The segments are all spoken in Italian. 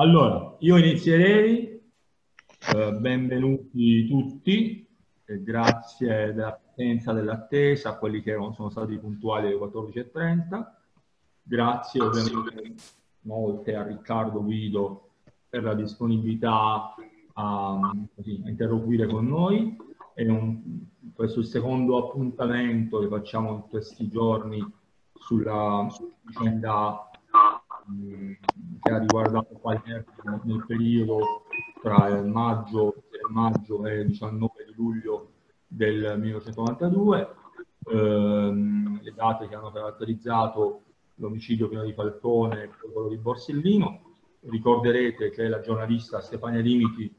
Allora, io inizierei, eh, benvenuti tutti, grazie della dell'attesa, a quelli che sono stati puntuali alle 14.30, grazie ovviamente molte a Riccardo Guido per la disponibilità a, così, a interloquire con noi, è un, questo è il secondo appuntamento che facciamo in questi giorni sulla vicenda che ha riguardato Palermo nel periodo tra maggio, maggio e il 19 di luglio del 1992, ehm, le date che hanno caratterizzato l'omicidio prima di Falcone e quello di Borsellino. Ricorderete che la giornalista Stefania Limiti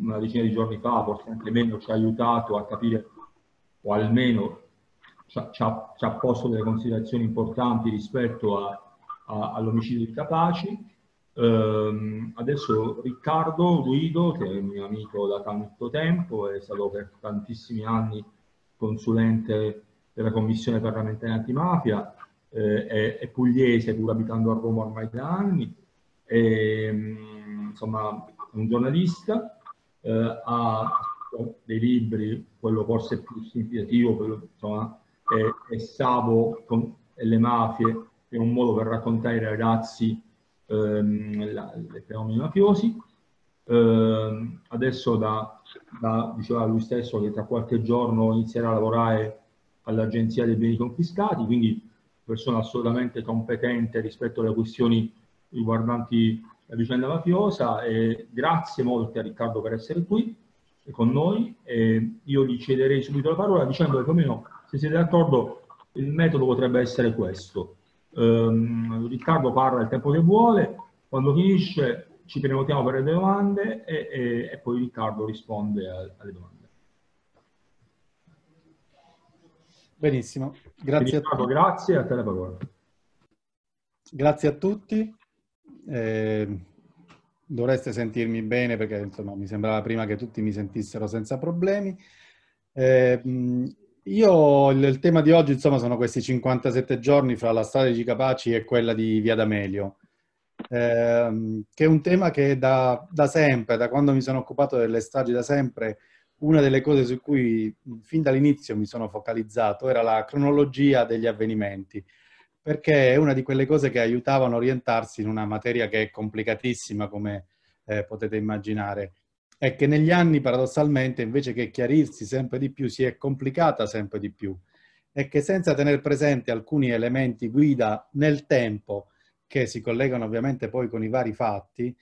una decina di giorni fa, forse anche meno, ci ha aiutato a capire, o almeno ci ha, ci ha, ci ha posto delle considerazioni importanti rispetto a all'omicidio di Capaci. Um, adesso Riccardo Guido, che è un mio amico da tanto tempo, è stato per tantissimi anni consulente della Commissione parlamentare antimafia, eh, è, è, pugliese pur abitando a Roma ormai da anni, è, mm, insomma un giornalista, eh, ha dei libri, quello forse più significativo, quello, insomma, è, è Savo e le mafie è un modo per raccontare ai ragazzi ehm, la, i fenomeni mafiosi. Eh, adesso da, da, diceva lui stesso che tra qualche giorno inizierà a lavorare all'Agenzia dei Beni Confiscati, quindi persona assolutamente competente rispetto alle questioni riguardanti la vicenda mafiosa e grazie molte a Riccardo per essere qui con noi e io gli cederei subito la parola dicendo che più o se siete d'accordo il metodo potrebbe essere questo Um, Riccardo parla il tempo che vuole, quando finisce ci prenotiamo per le domande e, e, e poi Riccardo risponde a, alle domande. Benissimo, grazie Riccardo, a tutti. Grazie, a te la parola. Grazie a tutti. Eh, dovreste sentirmi bene perché insomma, mi sembrava prima che tutti mi sentissero senza problemi. Eh, io il, tema di oggi, insomma, sono questi 57 giorni fra la strada di Capaci e quella di Via D'Amelio, ehm, che è un tema che da, da, sempre, da quando mi sono occupato delle stragi da sempre, una delle cose su cui fin dall'inizio mi sono focalizzato era la cronologia degli avvenimenti, perché è una di quelle cose che aiutavano a orientarsi in una materia che è complicatissima, come eh, potete immaginare è che negli anni paradossalmente invece che chiarirsi sempre di più si è complicata sempre di più e che senza tenere presente alcuni elementi guida nel tempo che si collegano ovviamente poi con i vari fatti,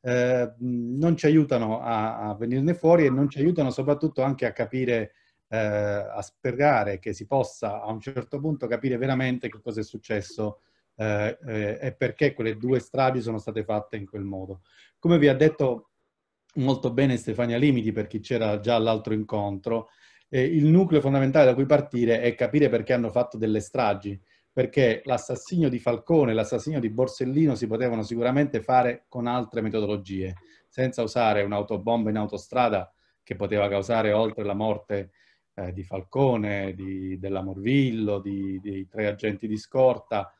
eh, non ci aiutano a, a, venirne fuori e non ci aiutano soprattutto anche a capire, eh, a sperare che si possa a un certo punto capire veramente che cosa è successo eh, eh e perché quelle due stragi sono state fatte in quel modo. Come vi ha detto molto bene Stefania Limiti per chi c'era già all'altro incontro, eh, il nucleo fondamentale da cui partire è capire perché hanno fatto delle stragi, perché l'assassinio di Falcone e l'assassinio di Borsellino si potevano sicuramente fare con altre metodologie, senza usare un'autobomba in autostrada che poteva causare oltre la morte eh, di Falcone, di, della Morvillo, di, di tre agenti di scorta,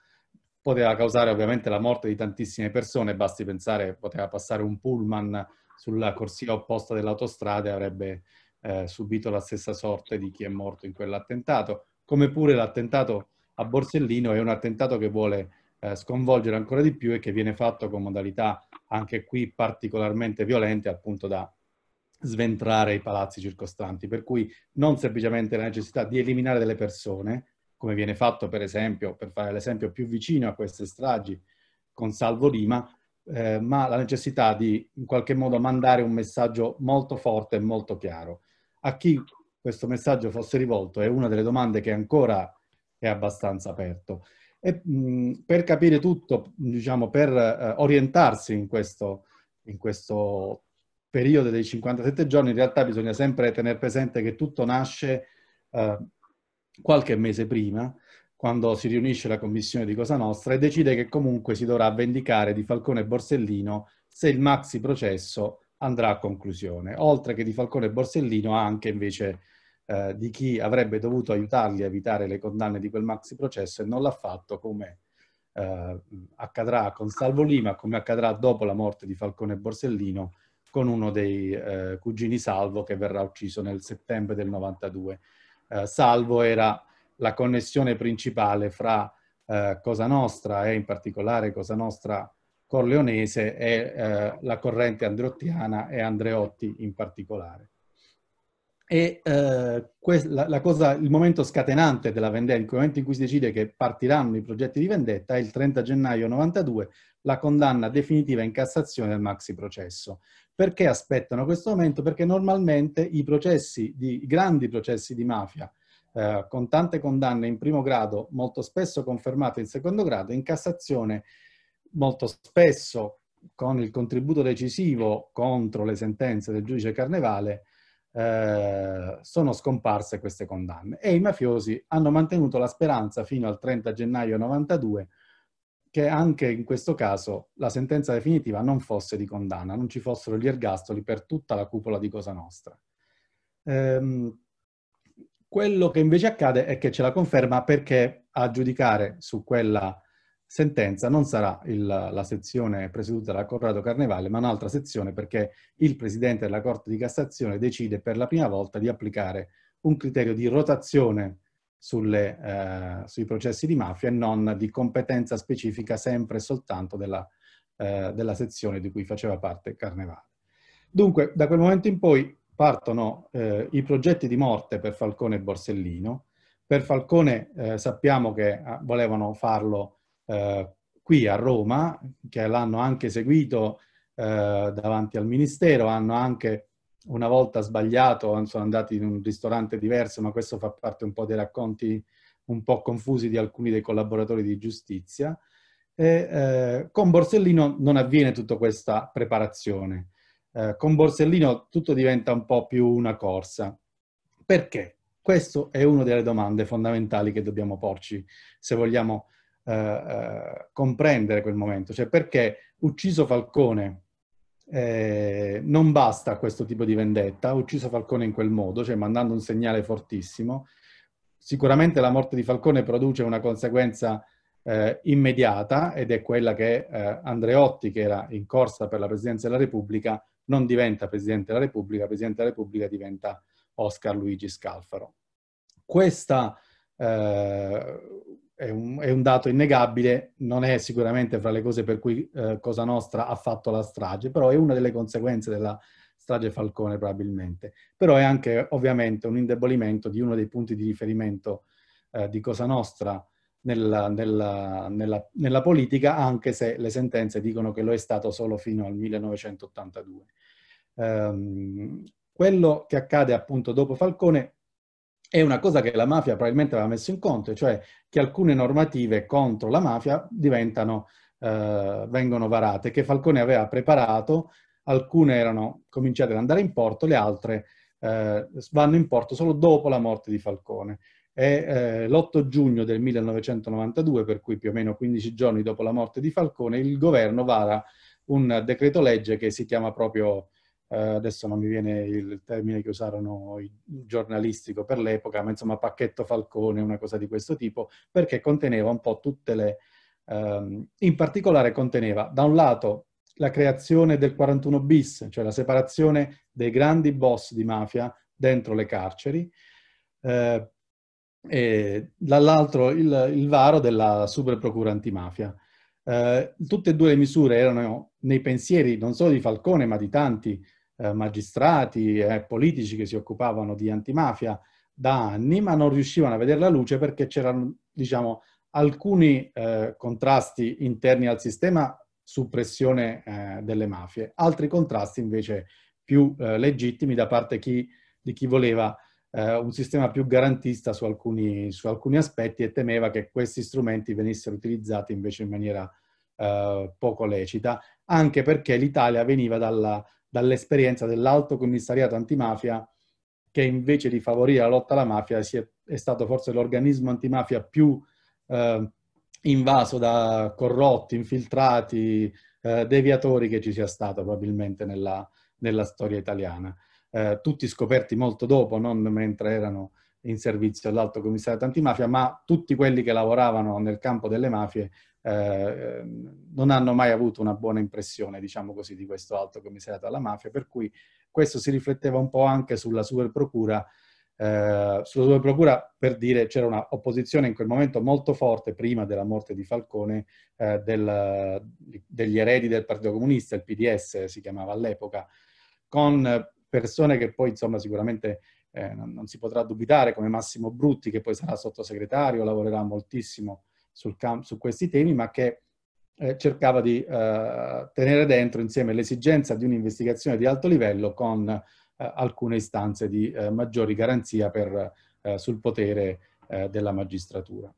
poteva causare ovviamente la morte di tantissime persone, basti pensare poteva passare un pullman sulla corsia opposta dell'autostrada avrebbe eh, subito la stessa sorte di chi è morto in quell'attentato, come pure l'attentato a Borsellino è un attentato che vuole eh, sconvolgere ancora di più e che viene fatto con modalità anche qui particolarmente violente appunto da sventrare i palazzi circostanti, per cui non semplicemente la necessità di eliminare delle persone, come viene fatto per esempio, per fare l'esempio più vicino a queste stragi con Salvo Lima, eh, ma la necessità di in qualche modo mandare un messaggio molto forte e molto chiaro. A chi questo messaggio fosse rivolto è una delle domande che ancora è abbastanza aperto. E, mh, mm, per capire tutto, diciamo, per eh, orientarsi in questo, in questo periodo dei 57 giorni, in realtà bisogna sempre tenere presente che tutto nasce eh, qualche mese prima quando si riunisce la commissione di Cosa Nostra e decide che comunque si dovrà vendicare di Falcone e Borsellino se il maxi processo andrà a conclusione, oltre che di Falcone e Borsellino anche invece eh, di chi avrebbe dovuto aiutarli a evitare le condanne di quel maxi processo e non l'ha fatto come eh, accadrà con Salvo Lima, come accadrà dopo la morte di Falcone e Borsellino con uno dei eh, cugini Salvo che verrà ucciso nel settembre del 92. Eh, Salvo era la connessione principale fra eh, Cosa Nostra e in particolare Cosa Nostra Corleonese e eh, la corrente andreottiana e Andreotti in particolare. E eh, la, la cosa, il momento scatenante della vendetta, il momento in cui si decide che partiranno i progetti di vendetta, è il 30 gennaio 92, la condanna definitiva in Cassazione del maxi processo. Perché aspettano questo momento? Perché normalmente i processi, di, i grandi processi di mafia, eh, con tante condanne in primo grado, molto spesso confermate in secondo grado, in Cassazione molto spesso con il contributo decisivo contro le sentenze del giudice Carnevale eh, sono scomparse queste condanne e i mafiosi hanno mantenuto la speranza fino al 30 gennaio 92 che anche in questo caso la sentenza definitiva non fosse di condanna, non ci fossero gli ergastoli per tutta la cupola di Cosa Nostra. Ehm, quello che invece accade è che ce la conferma perché a giudicare su quella sentenza non sarà il, la sezione presieduta da Corrado Carnevale, ma un'altra sezione perché il Presidente della Corte di Cassazione decide per la prima volta di applicare un criterio di rotazione sulle, eh, sui processi di mafia e non di competenza specifica sempre e soltanto della, eh, della sezione di cui faceva parte Carnevale. Dunque, da quel momento in poi partono eh, i progetti di morte per Falcone e Borsellino. Per Falcone eh, sappiamo che eh, volevano farlo eh, qui a Roma, che l'hanno anche seguito eh, davanti al Ministero, hanno anche una volta sbagliato, sono andati in un ristorante diverso, ma questo fa parte un po' dei racconti un po' confusi di alcuni dei collaboratori di giustizia. E, eh, con Borsellino non avviene tutta questa preparazione eh, con Borsellino tutto diventa un po' più una corsa. Perché? Questa è una delle domande fondamentali che dobbiamo porci se vogliamo eh, eh, comprendere quel momento. Cioè perché ucciso Falcone eh, non basta questo tipo di vendetta, ucciso Falcone in quel modo, cioè mandando un segnale fortissimo. Sicuramente la morte di Falcone produce una conseguenza eh, immediata ed è quella che eh, Andreotti, che era in corsa per la Presidenza della Repubblica, non diventa Presidente della Repubblica, Presidente della Repubblica diventa Oscar Luigi Scalfaro. Questo eh, è, un, è, un, dato innegabile, non è sicuramente fra le cose per cui eh, Cosa Nostra ha fatto la strage, però è una delle conseguenze della strage Falcone probabilmente, però è anche ovviamente un indebolimento di uno dei punti di riferimento eh, di Cosa Nostra nella, nella, nella, nella, politica, anche se le sentenze dicono che lo è stato solo fino al 1982. Um, ehm, quello che accade appunto dopo Falcone è una cosa che la mafia probabilmente aveva messo in conto, cioè che alcune normative contro la mafia diventano, uh, vengono varate, che Falcone aveva preparato, alcune erano cominciate ad andare in porto, le altre uh, vanno in porto solo dopo la morte di Falcone e eh, l'8 giugno del 1992, per cui più o meno 15 giorni dopo la morte di Falcone, il governo vara un decreto legge che si chiama proprio, eh, adesso non mi viene il termine che usarono i giornalistico per l'epoca, ma insomma pacchetto Falcone, una cosa di questo tipo, perché conteneva un po' tutte le... Ehm, in particolare conteneva da un lato la creazione del 41 bis, cioè la separazione dei grandi boss di mafia dentro le carceri, eh, e dall'altro il, il, varo della super procura antimafia. Eh, tutte e due le misure erano nei pensieri non solo di Falcone, ma di tanti eh, magistrati e eh, politici che si occupavano di antimafia da anni, ma non riuscivano a vedere la luce perché c'erano, diciamo, alcuni eh, contrasti interni al sistema su pressione eh, delle mafie, altri contrasti invece più eh, legittimi da parte chi, di chi voleva eh, un sistema più garantista su alcuni, su alcuni, aspetti e temeva che questi strumenti venissero utilizzati invece in maniera eh, poco lecita, anche perché l'Italia veniva dalla, dall'esperienza dell'Alto Commissariato Antimafia che invece di favorire la lotta alla mafia è, è, stato forse l'organismo antimafia più eh, invaso da corrotti, infiltrati, eh, deviatori che ci sia stato probabilmente nella, nella storia italiana eh, tutti scoperti molto dopo, non mentre erano in servizio all'Alto Commissariato Antimafia, ma tutti quelli che lavoravano nel campo delle mafie eh, non hanno mai avuto una buona impressione, diciamo così, di questo Alto Commissariato alla Mafia, per cui questo si rifletteva un po' anche sulla superprocura, eh, sulla superprocura per dire c'era una opposizione in quel momento molto forte, prima della morte di Falcone, eh, del, degli eredi del Partito Comunista, il PDS si chiamava all'epoca, con persone che poi insomma sicuramente eh, non, non, si potrà dubitare come Massimo Brutti che poi sarà sottosegretario, lavorerà moltissimo camp- su questi temi, ma che eh, cercava di eh, tenere dentro insieme l'esigenza di un'investigazione di alto livello con eh, alcune istanze di eh, maggiori garanzia per, eh, sul potere della magistratura.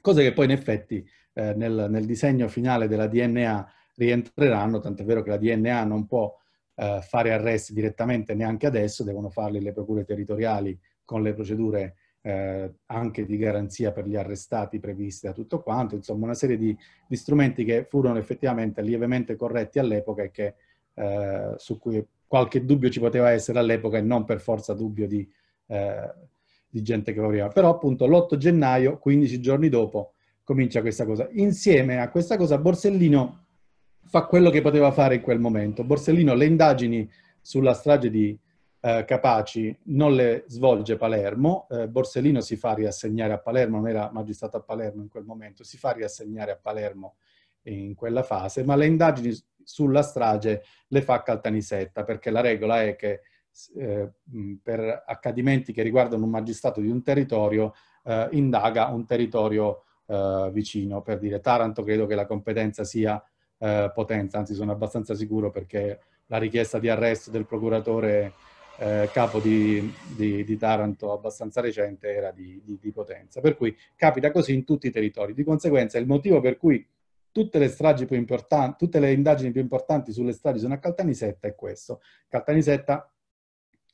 Cose che poi in effetti nel, nel, disegno finale della DNA rientreranno, tant'è vero che la DNA non può eh, fare arresti direttamente neanche adesso, devono farli le procure territoriali con le procedure eh, anche di garanzia per gli arrestati previste da tutto quanto, insomma una serie di, di strumenti che furono effettivamente lievemente corretti all'epoca e che, eh, su cui qualche dubbio ci poteva essere all'epoca e non per forza dubbio di, eh, di gente che va Però appunto l'8 gennaio, 15 giorni dopo, comincia questa cosa. Insieme a questa cosa Borsellino fa quello che poteva fare in quel momento. Borsellino le indagini sulla strage di eh, Capaci non le svolge Palermo, eh, Borsellino si fa riassegnare a Palermo, non era magistrato a Palermo in quel momento, si fa riassegnare a Palermo in quella fase, ma le indagini sulla strage le fa Caltanissetta, perché la regola è che eh, per accadimenti che riguardano un magistrato di un territorio eh, indaga un territorio eh, vicino, per dire Taranto credo che la competenza sia eh, potenza, anzi sono abbastanza sicuro perché la richiesta di arresto del procuratore eh, capo di, di, di, Taranto abbastanza recente era di, di, potenza. Per cui capita così in tutti i territori. Di conseguenza il motivo per cui tutte le, stragi più importan- tutte le indagini più importanti sulle stragi sono a Caltanissetta è questo. Caltanissetta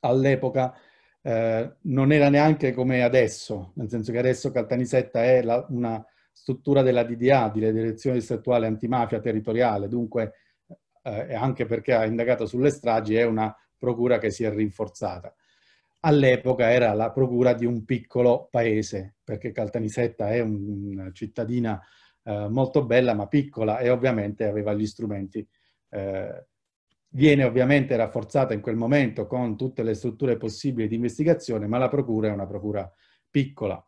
all'epoca eh, non era neanche come adesso, nel senso che adesso Caltanissetta è la, una struttura della DDA, della Direzione Distrettuale Antimafia Territoriale, dunque eh, anche perché ha indagato sulle stragi, è una procura che si è rinforzata. All'epoca era la procura di un piccolo paese, perché Caltanissetta è una cittadina eh, molto bella ma piccola e ovviamente aveva gli strumenti. Eh, viene ovviamente rafforzata in quel momento con tutte le strutture possibili di investigazione, ma la procura è una procura piccola.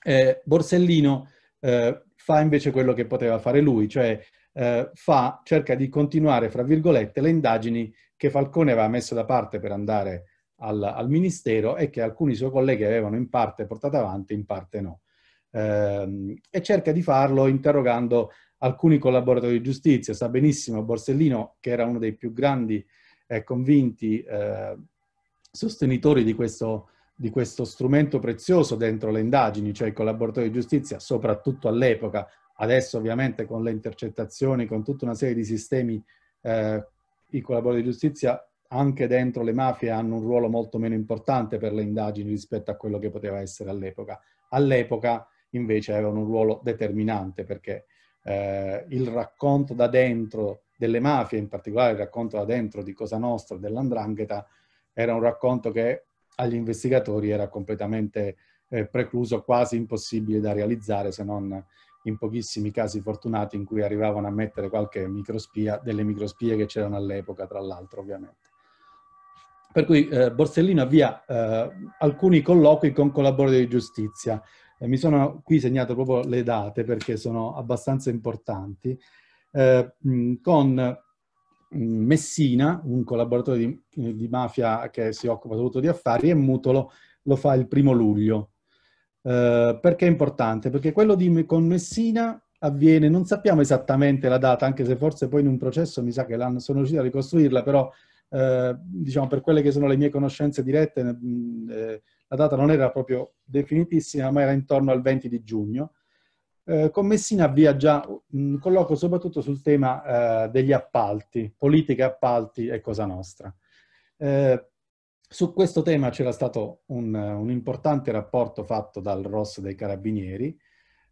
Eh, Borsellino eh, fa invece quello che poteva fare lui, cioè eh, fa, cerca di continuare, fra virgolette, le indagini che Falcone aveva messo da parte per andare al, al Ministero e che alcuni suoi colleghi avevano in parte portato avanti, in parte no. Eh, e cerca di farlo interrogando alcuni collaboratori di giustizia. Sa benissimo Borsellino, che era uno dei più grandi e convinti eh, sostenitori di questo di questo strumento prezioso dentro le indagini, cioè i collaboratori di giustizia, soprattutto all'epoca, adesso ovviamente con le intercettazioni, con tutta una serie di sistemi, eh, i collaboratori di giustizia anche dentro le mafie hanno un ruolo molto meno importante per le indagini rispetto a quello che poteva essere all'epoca. All'epoca invece avevano un ruolo determinante perché eh, il racconto da dentro delle mafie, in particolare il racconto da dentro di Cosa Nostra, dell'Andrangheta, era un racconto che agli investigatori era completamente eh, precluso, quasi impossibile da realizzare se non in pochissimi casi fortunati in cui arrivavano a mettere qualche microspia, delle microspie che c'erano all'epoca, tra l'altro ovviamente. Per cui eh, Borsellino avvia eh, alcuni colloqui con collaboratori di giustizia. Eh, mi sono qui segnato proprio le date perché sono abbastanza importanti, eh, mh, con Messina, un collaboratore di, eh, di, mafia che si occupa soprattutto di affari, e Mutolo lo fa il primo luglio. Eh, perché è importante? Perché quello di, con Messina avviene, non sappiamo esattamente la data, anche se forse poi in un processo mi sa che sono riuscito a ricostruirla, però eh, diciamo per quelle che sono le mie conoscenze dirette, eh, la data non era proprio definitissima, ma era intorno al 20 di giugno. Eh, con Messina avvia già un colloquio soprattutto sul tema eh, degli appalti, politica appalti e cosa nostra. Eh, su questo tema c'era stato un, un, importante rapporto fatto dal ROS dei Carabinieri.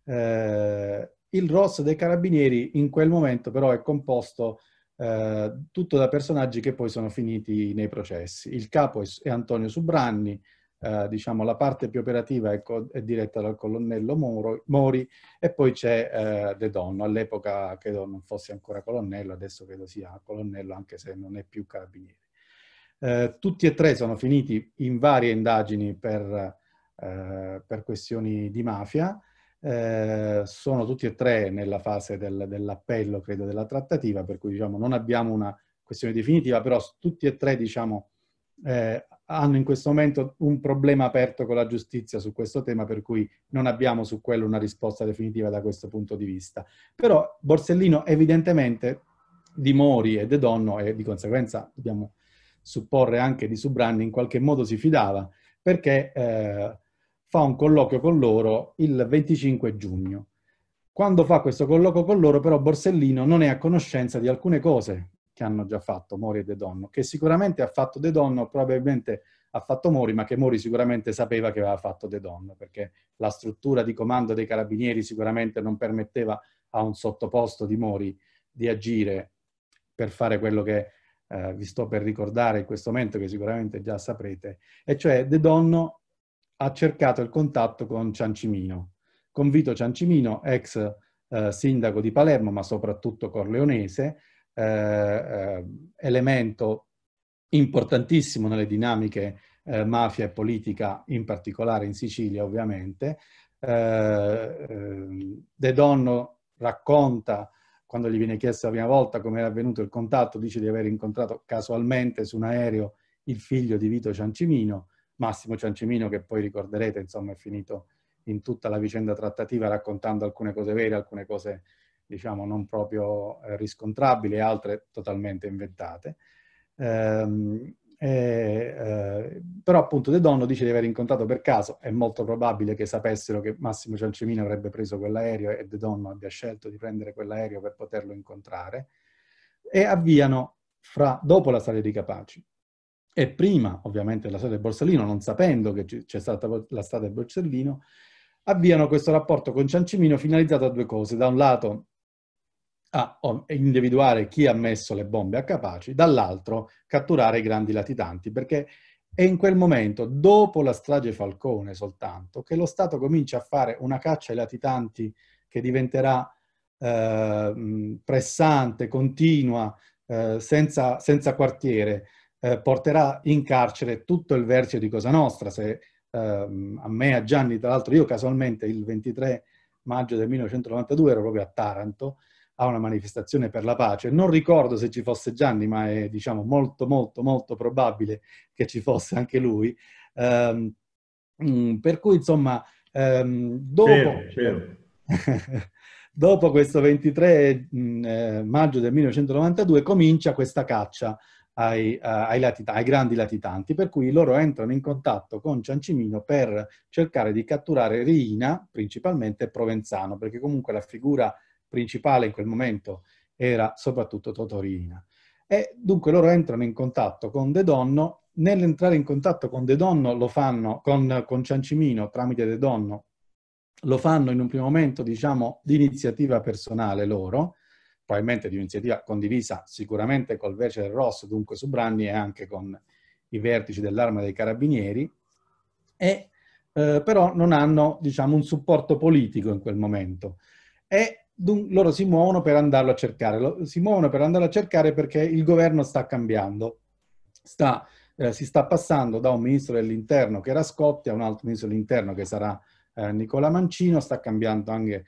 Eh, il ROS dei Carabinieri in quel momento però è composto eh, tutto da personaggi che poi sono finiti nei processi. Il capo è, è Antonio Subranni, eh, diciamo, la parte più operativa è, ecco, è diretta dal colonnello Moro, Mori e poi c'è eh, De Donno. All'epoca credo non fosse ancora colonnello, adesso credo sia colonnello anche se non è più carabiniere. Eh, tutti e tre sono finiti in varie indagini per, eh, per questioni di mafia. Eh, sono tutti e tre nella fase del, dell'appello, credo, della trattativa, per cui diciamo, non abbiamo una questione definitiva, però tutti e tre diciamo, eh, hanno in questo momento un problema aperto con la giustizia su questo tema, per cui non abbiamo su quello una risposta definitiva da questo punto di vista. Però Borsellino evidentemente di Mori e De Donno e di conseguenza dobbiamo supporre anche di Subranni in qualche modo si fidava perché eh, fa un colloquio con loro il 25 giugno. Quando fa questo colloquio con loro però Borsellino non è a conoscenza di alcune cose che hanno già fatto Mori e De Donno, che sicuramente ha fatto De Donno, probabilmente ha fatto Mori, ma che Mori sicuramente sapeva che aveva fatto De Donno, perché la struttura di comando dei carabinieri sicuramente non permetteva a un sottoposto di Mori di agire per fare quello che eh, vi sto per ricordare in questo momento, che sicuramente già saprete, e cioè De Donno ha cercato il contatto con Ciancimino, con Vito Ciancimino, ex eh, sindaco di Palermo, ma soprattutto corleonese, eh, eh, elemento importantissimo nelle dinamiche eh, mafia e politica, in particolare in Sicilia ovviamente. Eh, ehm, De Donno racconta, quando gli viene chiesto la prima volta come era avvenuto il contatto, dice di aver incontrato casualmente su un aereo il figlio di Vito Ciancimino, Massimo Ciancimino che poi ricorderete, insomma, è finito in tutta la vicenda trattativa raccontando alcune cose vere, alcune cose diciamo, non proprio eh, riscontrabili, altre totalmente inventate. Eh, eh, però appunto De Donno dice di aver incontrato per caso, è molto probabile che sapessero che Massimo Ciancimino avrebbe preso quell'aereo e De Donno abbia scelto di prendere quell'aereo per poterlo incontrare, e avviano fra, dopo la storia di Capaci e prima ovviamente la storia di Borsellino, non sapendo che c'è stata la strada di Borsellino, avviano questo rapporto con Ciancimino finalizzato a due cose. Da un lato a individuare chi ha messo le bombe a Capaci, dall'altro catturare i grandi latitanti, perché è in quel momento, dopo la strage Falcone soltanto, che lo Stato comincia a fare una caccia ai latitanti che diventerà eh, pressante, continua, eh, senza, senza, quartiere, eh, porterà in carcere tutto il vertice di Cosa Nostra. Se eh, a me, a Gianni, tra l'altro io casualmente il 23 maggio del 1992 ero proprio a Taranto, a una manifestazione per la pace. Non ricordo se ci fosse Gianni, ma è diciamo, molto, molto, molto probabile che ci fosse anche lui. Um, per cui, insomma, um, dopo, c'era, c'era. dopo, questo 23 mm, eh, maggio del 1992 comincia questa caccia ai, eh, ai, latita- ai, grandi latitanti, per cui loro entrano in contatto con Ciancimino per cercare di catturare Riina, principalmente Provenzano, perché comunque la figura principale in quel momento era soprattutto Totorina. E dunque loro entrano in contatto con De Donno, nell'entrare in contatto con De Donno lo fanno, con, con Ciancimino tramite De Donno, lo fanno in un primo momento, diciamo, di iniziativa personale loro, probabilmente di iniziativa condivisa sicuramente col Vece del Rosso, dunque su Branni e anche con i vertici dell'Arma dei Carabinieri, e eh, però non hanno, diciamo, un supporto politico in quel momento. E loro si muovono per andarlo a cercare. Si muovono per andarlo a cercare perché il governo sta cambiando. Sta, eh, si sta passando da un ministro dell'interno che era Scotti a un altro ministro dell'interno che sarà eh, Nicola Mancino, sta cambiando anche,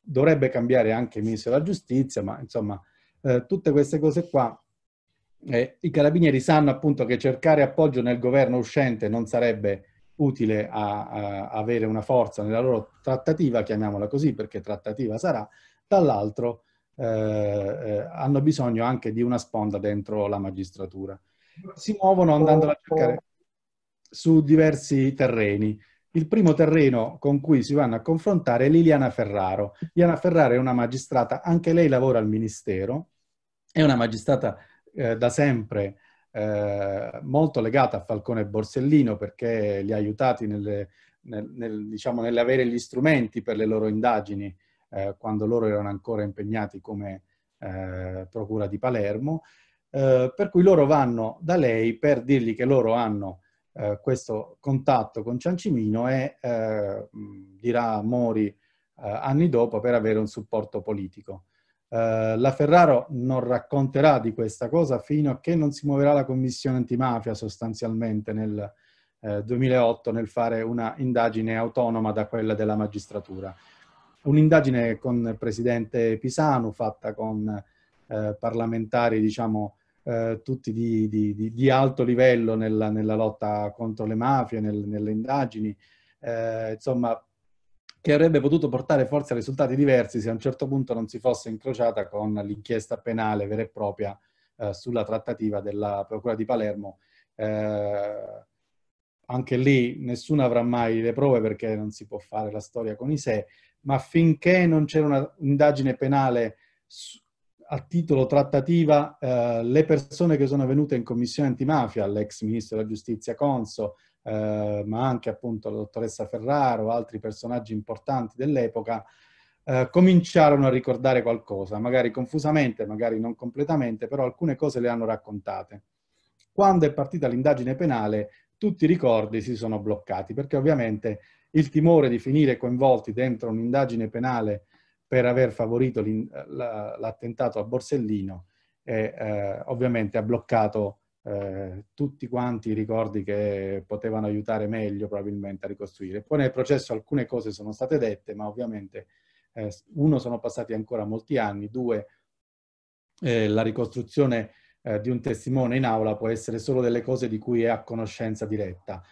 dovrebbe cambiare anche il ministro della giustizia, ma insomma eh, tutte queste cose qua. Eh, I carabinieri sanno appunto che cercare appoggio nel governo uscente non sarebbe utile a, a avere una forza nella loro trattativa, chiamiamola così perché trattativa sarà, dall'altro eh, eh, hanno bisogno anche di una sponda dentro la magistratura. Si muovono andando a cercare su diversi terreni. Il primo terreno con cui si vanno a confrontare è Liliana Ferraro. Liliana Ferraro è una magistrata, anche lei lavora al Ministero, è una magistrata eh, da sempre eh, molto legata a Falcone e Borsellino perché li ha aiutati nelle, nel, nel, diciamo, nell'avere gli strumenti per le loro indagini eh, quando loro erano ancora impegnati come eh, procura di Palermo, eh, per cui loro vanno da lei per dirgli che loro hanno eh, questo contatto con Ciancimino e dirà a Mori anni dopo per avere un supporto politico. Eh, la Ferraro non racconterà di questa cosa fino a che non si muoverà la Commissione antimafia sostanzialmente nel eh, 2008 nel fare una indagine autonoma da quella della magistratura. Un'indagine con il presidente Pisano fatta con eh, parlamentari, diciamo, eh, tutti di, di, di, alto livello nella, nella, lotta contro le mafie, nel, nelle indagini. Eh, insomma, che avrebbe potuto portare forse a risultati diversi se a un certo punto non si fosse incrociata con l'inchiesta penale vera e propria eh, sulla trattativa della Procura di Palermo. Eh, anche lì nessuno avrà mai le prove perché non si può fare la storia con i sé, ma finché non c'era un'indagine penale a titolo trattativa, eh, le persone che sono venute in commissione antimafia, l'ex ministro della giustizia Conso, eh, ma anche appunto la dottoressa Ferraro, altri personaggi importanti dell'epoca, eh, cominciarono a ricordare qualcosa, magari confusamente, magari non completamente, però alcune cose le hanno raccontate. Quando è partita l'indagine penale, tutti i ricordi si sono bloccati, perché ovviamente il timore di finire coinvolti dentro un'indagine penale per aver favorito l'attentato a Borsellino e, eh, ovviamente ha bloccato eh, tutti quanti i ricordi che potevano aiutare meglio probabilmente a ricostruire. Poi nel processo alcune cose sono state dette, ma ovviamente eh, uno sono passati ancora molti anni, due eh, la ricostruzione eh, di un testimone in aula può essere solo delle cose di cui è a conoscenza diretta.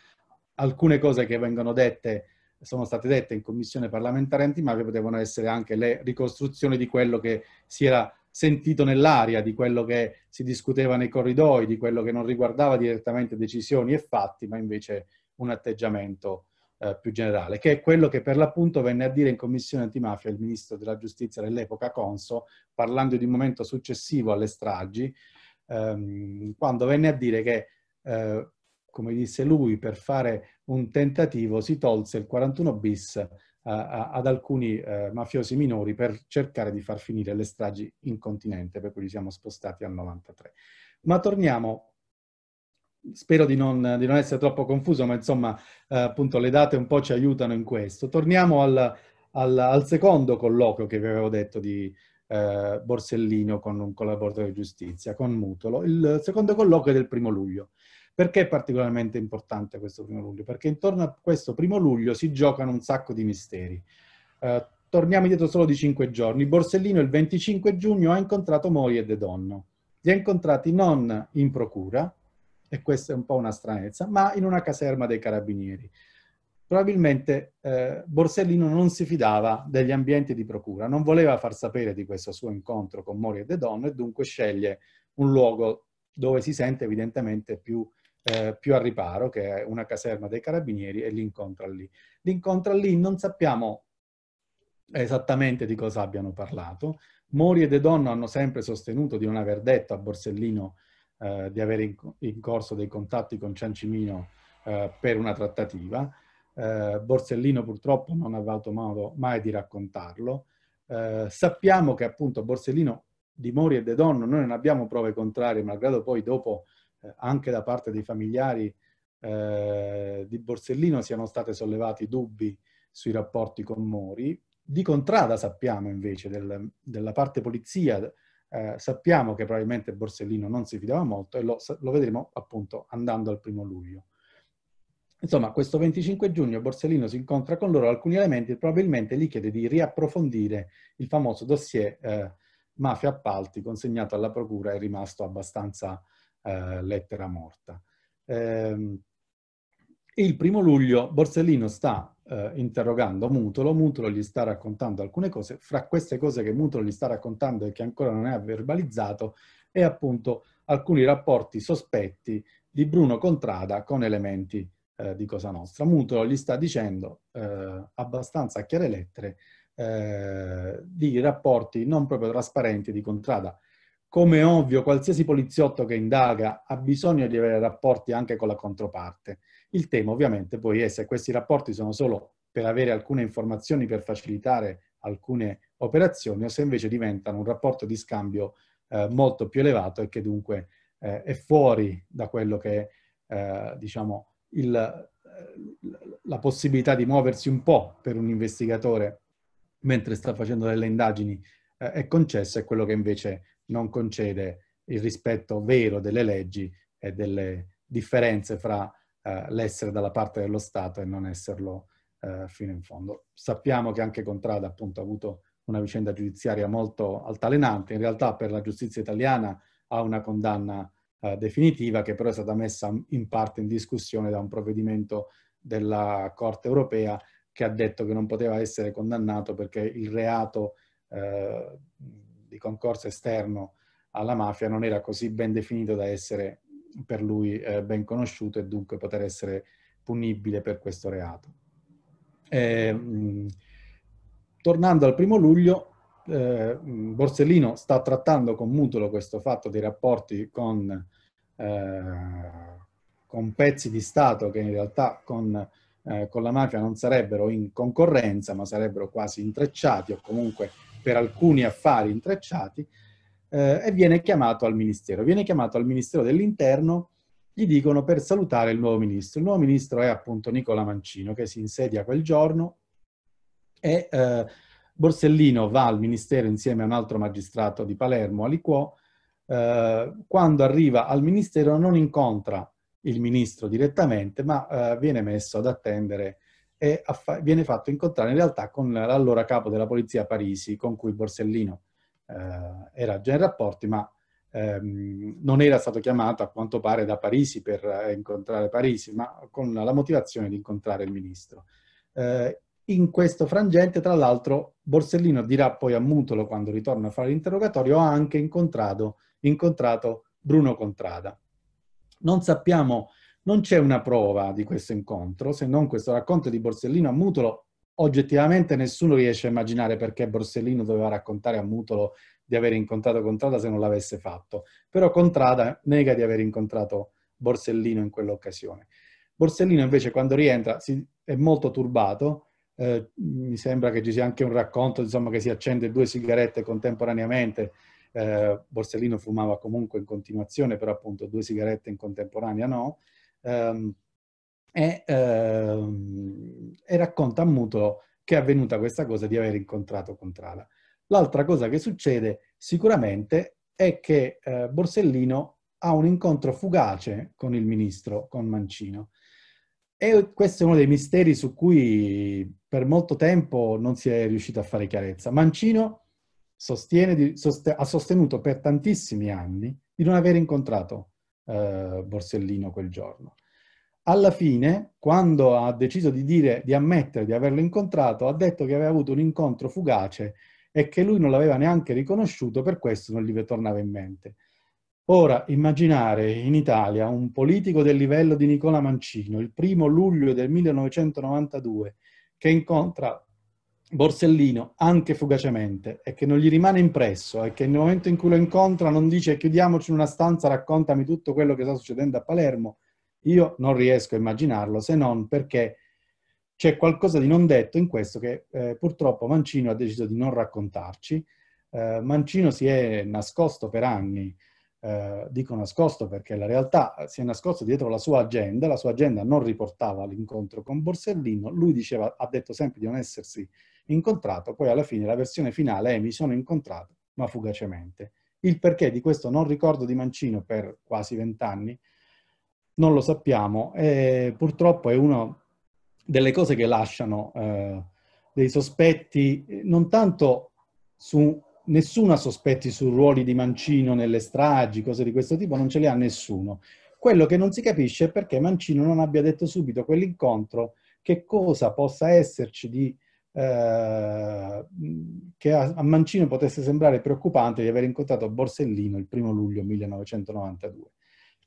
Alcune cose che vengono dette sono state dette in commissione parlamentare antimafia potevano essere anche le ricostruzioni di quello che si era sentito nell'aria di quello che si discuteva nei corridoi, di quello che non riguardava direttamente decisioni e fatti, ma invece un atteggiamento eh, più generale, che è quello che per l'appunto venne a dire in commissione antimafia il ministro della giustizia dell'epoca Conso, parlando di un momento successivo alle stragi, ehm, quando venne a dire che eh, come disse lui, per fare un tentativo si tolse il 41 bis a, ad alcuni eh, mafiosi minori per cercare di far finire le stragi in continente, per cui ci siamo spostati al 93. Ma torniamo, spero di non, di non essere troppo confuso, ma insomma eh, appunto le date un po' ci aiutano in questo. Torniamo al, al, al secondo colloquio che vi avevo detto di eh, Borsellino con un collaboratore di giustizia, con Mutolo, il secondo colloquio è del primo luglio. Perché è particolarmente importante questo primo luglio? Perché intorno a questo primo luglio si giocano un sacco di misteri. Eh, torniamo indietro solo di cinque giorni. Borsellino il 25 giugno ha incontrato moglie e De Donno. Li ha incontrati non in procura, e questa è un po' una stranezza, ma in una caserma dei carabinieri. Probabilmente eh, Borsellino non si fidava degli ambienti di procura, non voleva far sapere di questo suo incontro con Mori e De Donno e dunque sceglie un luogo dove si sente evidentemente più eh, più a riparo, che è una caserma dei carabinieri, e li incontra lì. Li incontra lì, non sappiamo esattamente di cosa abbiano parlato. Mori e De Donno hanno sempre sostenuto di non aver detto a Borsellino eh, di avere in, in, corso dei contatti con Ciancimino eh, per una trattativa. Eh, Borsellino purtroppo non ha avuto modo mai di raccontarlo. Eh, sappiamo che appunto Borsellino di Mori e De Donno noi non abbiamo prove contrarie, malgrado poi dopo eh, anche da parte dei familiari eh, di Borsellino siano stati sollevati dubbi sui rapporti con Mori. Di contrada sappiamo invece del, della parte polizia, eh, sappiamo che probabilmente Borsellino non si fidava molto e lo, lo, vedremo appunto andando al primo luglio. Insomma, questo 25 giugno Borsellino si incontra con loro alcuni elementi e probabilmente gli chiede di riapprofondire il famoso dossier eh, mafia appalti consegnato alla procura e rimasto abbastanza eh, lettera morta. Eh, il primo luglio Borsellino sta eh, interrogando Mutolo, Mutolo gli sta raccontando alcune cose, fra queste cose che Mutolo gli sta raccontando e che ancora non è verbalizzato, è appunto alcuni rapporti sospetti di Bruno Contrada con elementi eh, di Cosa Nostra. Mutolo gli sta dicendo eh, abbastanza a chiare lettere eh, di rapporti non proprio trasparenti di Contrada come ovvio, qualsiasi poliziotto che indaga ha bisogno di avere rapporti anche con la controparte. Il tema ovviamente poi è se questi rapporti sono solo per avere alcune informazioni per facilitare alcune operazioni o se invece diventano un rapporto di scambio eh, molto più elevato e che dunque eh, è fuori da quello che è eh, diciamo, il, la possibilità di muoversi un po' per un investigatore mentre sta facendo delle indagini eh, è concesso e quello che invece non concede il rispetto vero delle leggi e delle differenze fra eh, l'essere dalla parte dello Stato e non esserlo eh, fino in fondo. Sappiamo che anche Contrada appunto ha avuto una vicenda giudiziaria molto altalenante, in realtà per la giustizia italiana ha una condanna eh, definitiva che però è stata messa in parte in discussione da un provvedimento della Corte europea che ha detto che non poteva essere condannato perché il reato eh, di concorso esterno alla mafia non era così ben definito da essere per lui eh, ben conosciuto e dunque poter essere punibile per questo reato. E, ehm, tornando al primo luglio, eh, Borsellino sta trattando con Mutolo questo fatto dei rapporti con, eh, con pezzi di Stato che in realtà con, eh, con la mafia non sarebbero in concorrenza, ma sarebbero quasi intrecciati o comunque per alcuni affari intrecciati eh, e viene chiamato al ministero. Viene chiamato al ministero dell'interno, gli dicono per salutare il nuovo ministro. Il nuovo ministro è appunto Nicola Mancino che si insedia quel giorno e eh, Borsellino va al ministero insieme a un altro magistrato di Palermo, Aliquò. Eh, quando arriva al ministero non incontra il ministro direttamente, ma eh, viene messo ad attendere affa- viene fatto incontrare in realtà con l'allora capo della polizia Parisi, con cui Borsellino eh, era già in rapporti, ma ehm, non era stato chiamato a quanto pare da Parisi per eh, incontrare Parisi, ma con la motivazione di incontrare il ministro. Eh, in questo frangente, tra l'altro, Borsellino dirà poi a Mutolo, quando ritorna a fare l'interrogatorio, ha anche incontrato, incontrato Bruno Contrada. Non sappiamo non c'è una prova di questo incontro, se non questo racconto di Borsellino a Mutolo. Oggettivamente nessuno riesce a immaginare perché Borsellino doveva raccontare a Mutolo di aver incontrato Contrada se non l'avesse fatto. Però Contrada nega di aver incontrato Borsellino in quell'occasione. Borsellino invece quando rientra è molto turbato, eh, mi sembra che ci sia anche un racconto insomma, che si accende due sigarette contemporaneamente, eh, Borsellino fumava comunque in continuazione, però appunto due sigarette in contemporanea no, ehm, e, ehm, e, racconta a Mutolo che è avvenuta questa cosa di aver incontrato Contrada. L'altra cosa che succede sicuramente è che eh, Borsellino ha un incontro fugace con il ministro, con Mancino. E questo è uno dei misteri su cui per molto tempo non si è riuscito a fare chiarezza. Mancino sostiene, sost- ha sostenuto per tantissimi anni di non aver incontrato eh, Borsellino quel giorno. Alla fine, quando ha deciso di, dire, di ammettere di averlo incontrato, ha detto che aveva avuto un incontro fugace e che lui non l'aveva neanche riconosciuto, per questo non gli tornava in mente. Ora, immaginare in Italia un politico del livello di Nicola Mancino, il primo luglio del 1992, che incontra Borsellino, anche fugacemente, e che non gli rimane impresso, e che nel momento in cui lo incontra non dice chiudiamoci in una stanza, raccontami tutto quello che sta succedendo a Palermo, io non riesco a immaginarlo, se non perché c'è qualcosa di non detto in questo che eh, purtroppo Mancino ha deciso di non raccontarci. Eh, Mancino si è nascosto per anni, eh, dico nascosto perché la realtà eh, si è nascosto dietro la sua agenda, la sua agenda non riportava l'incontro con Borsellino, lui diceva, ha detto sempre di non essersi incontrato, poi alla fine la versione finale è mi sono incontrato, ma fugacemente. Il perché di questo non ricordo di Mancino per quasi vent'anni non lo sappiamo e purtroppo è una delle cose che lasciano eh, dei sospetti, non tanto su nessuno ha sospetti su ruoli di Mancino nelle stragi, cose di questo tipo, non ce li ha nessuno. Quello che non si capisce è perché Mancino non abbia detto subito quell'incontro che cosa possa esserci di eh, che a Mancino potesse sembrare preoccupante di aver incontrato Borsellino il primo luglio 1992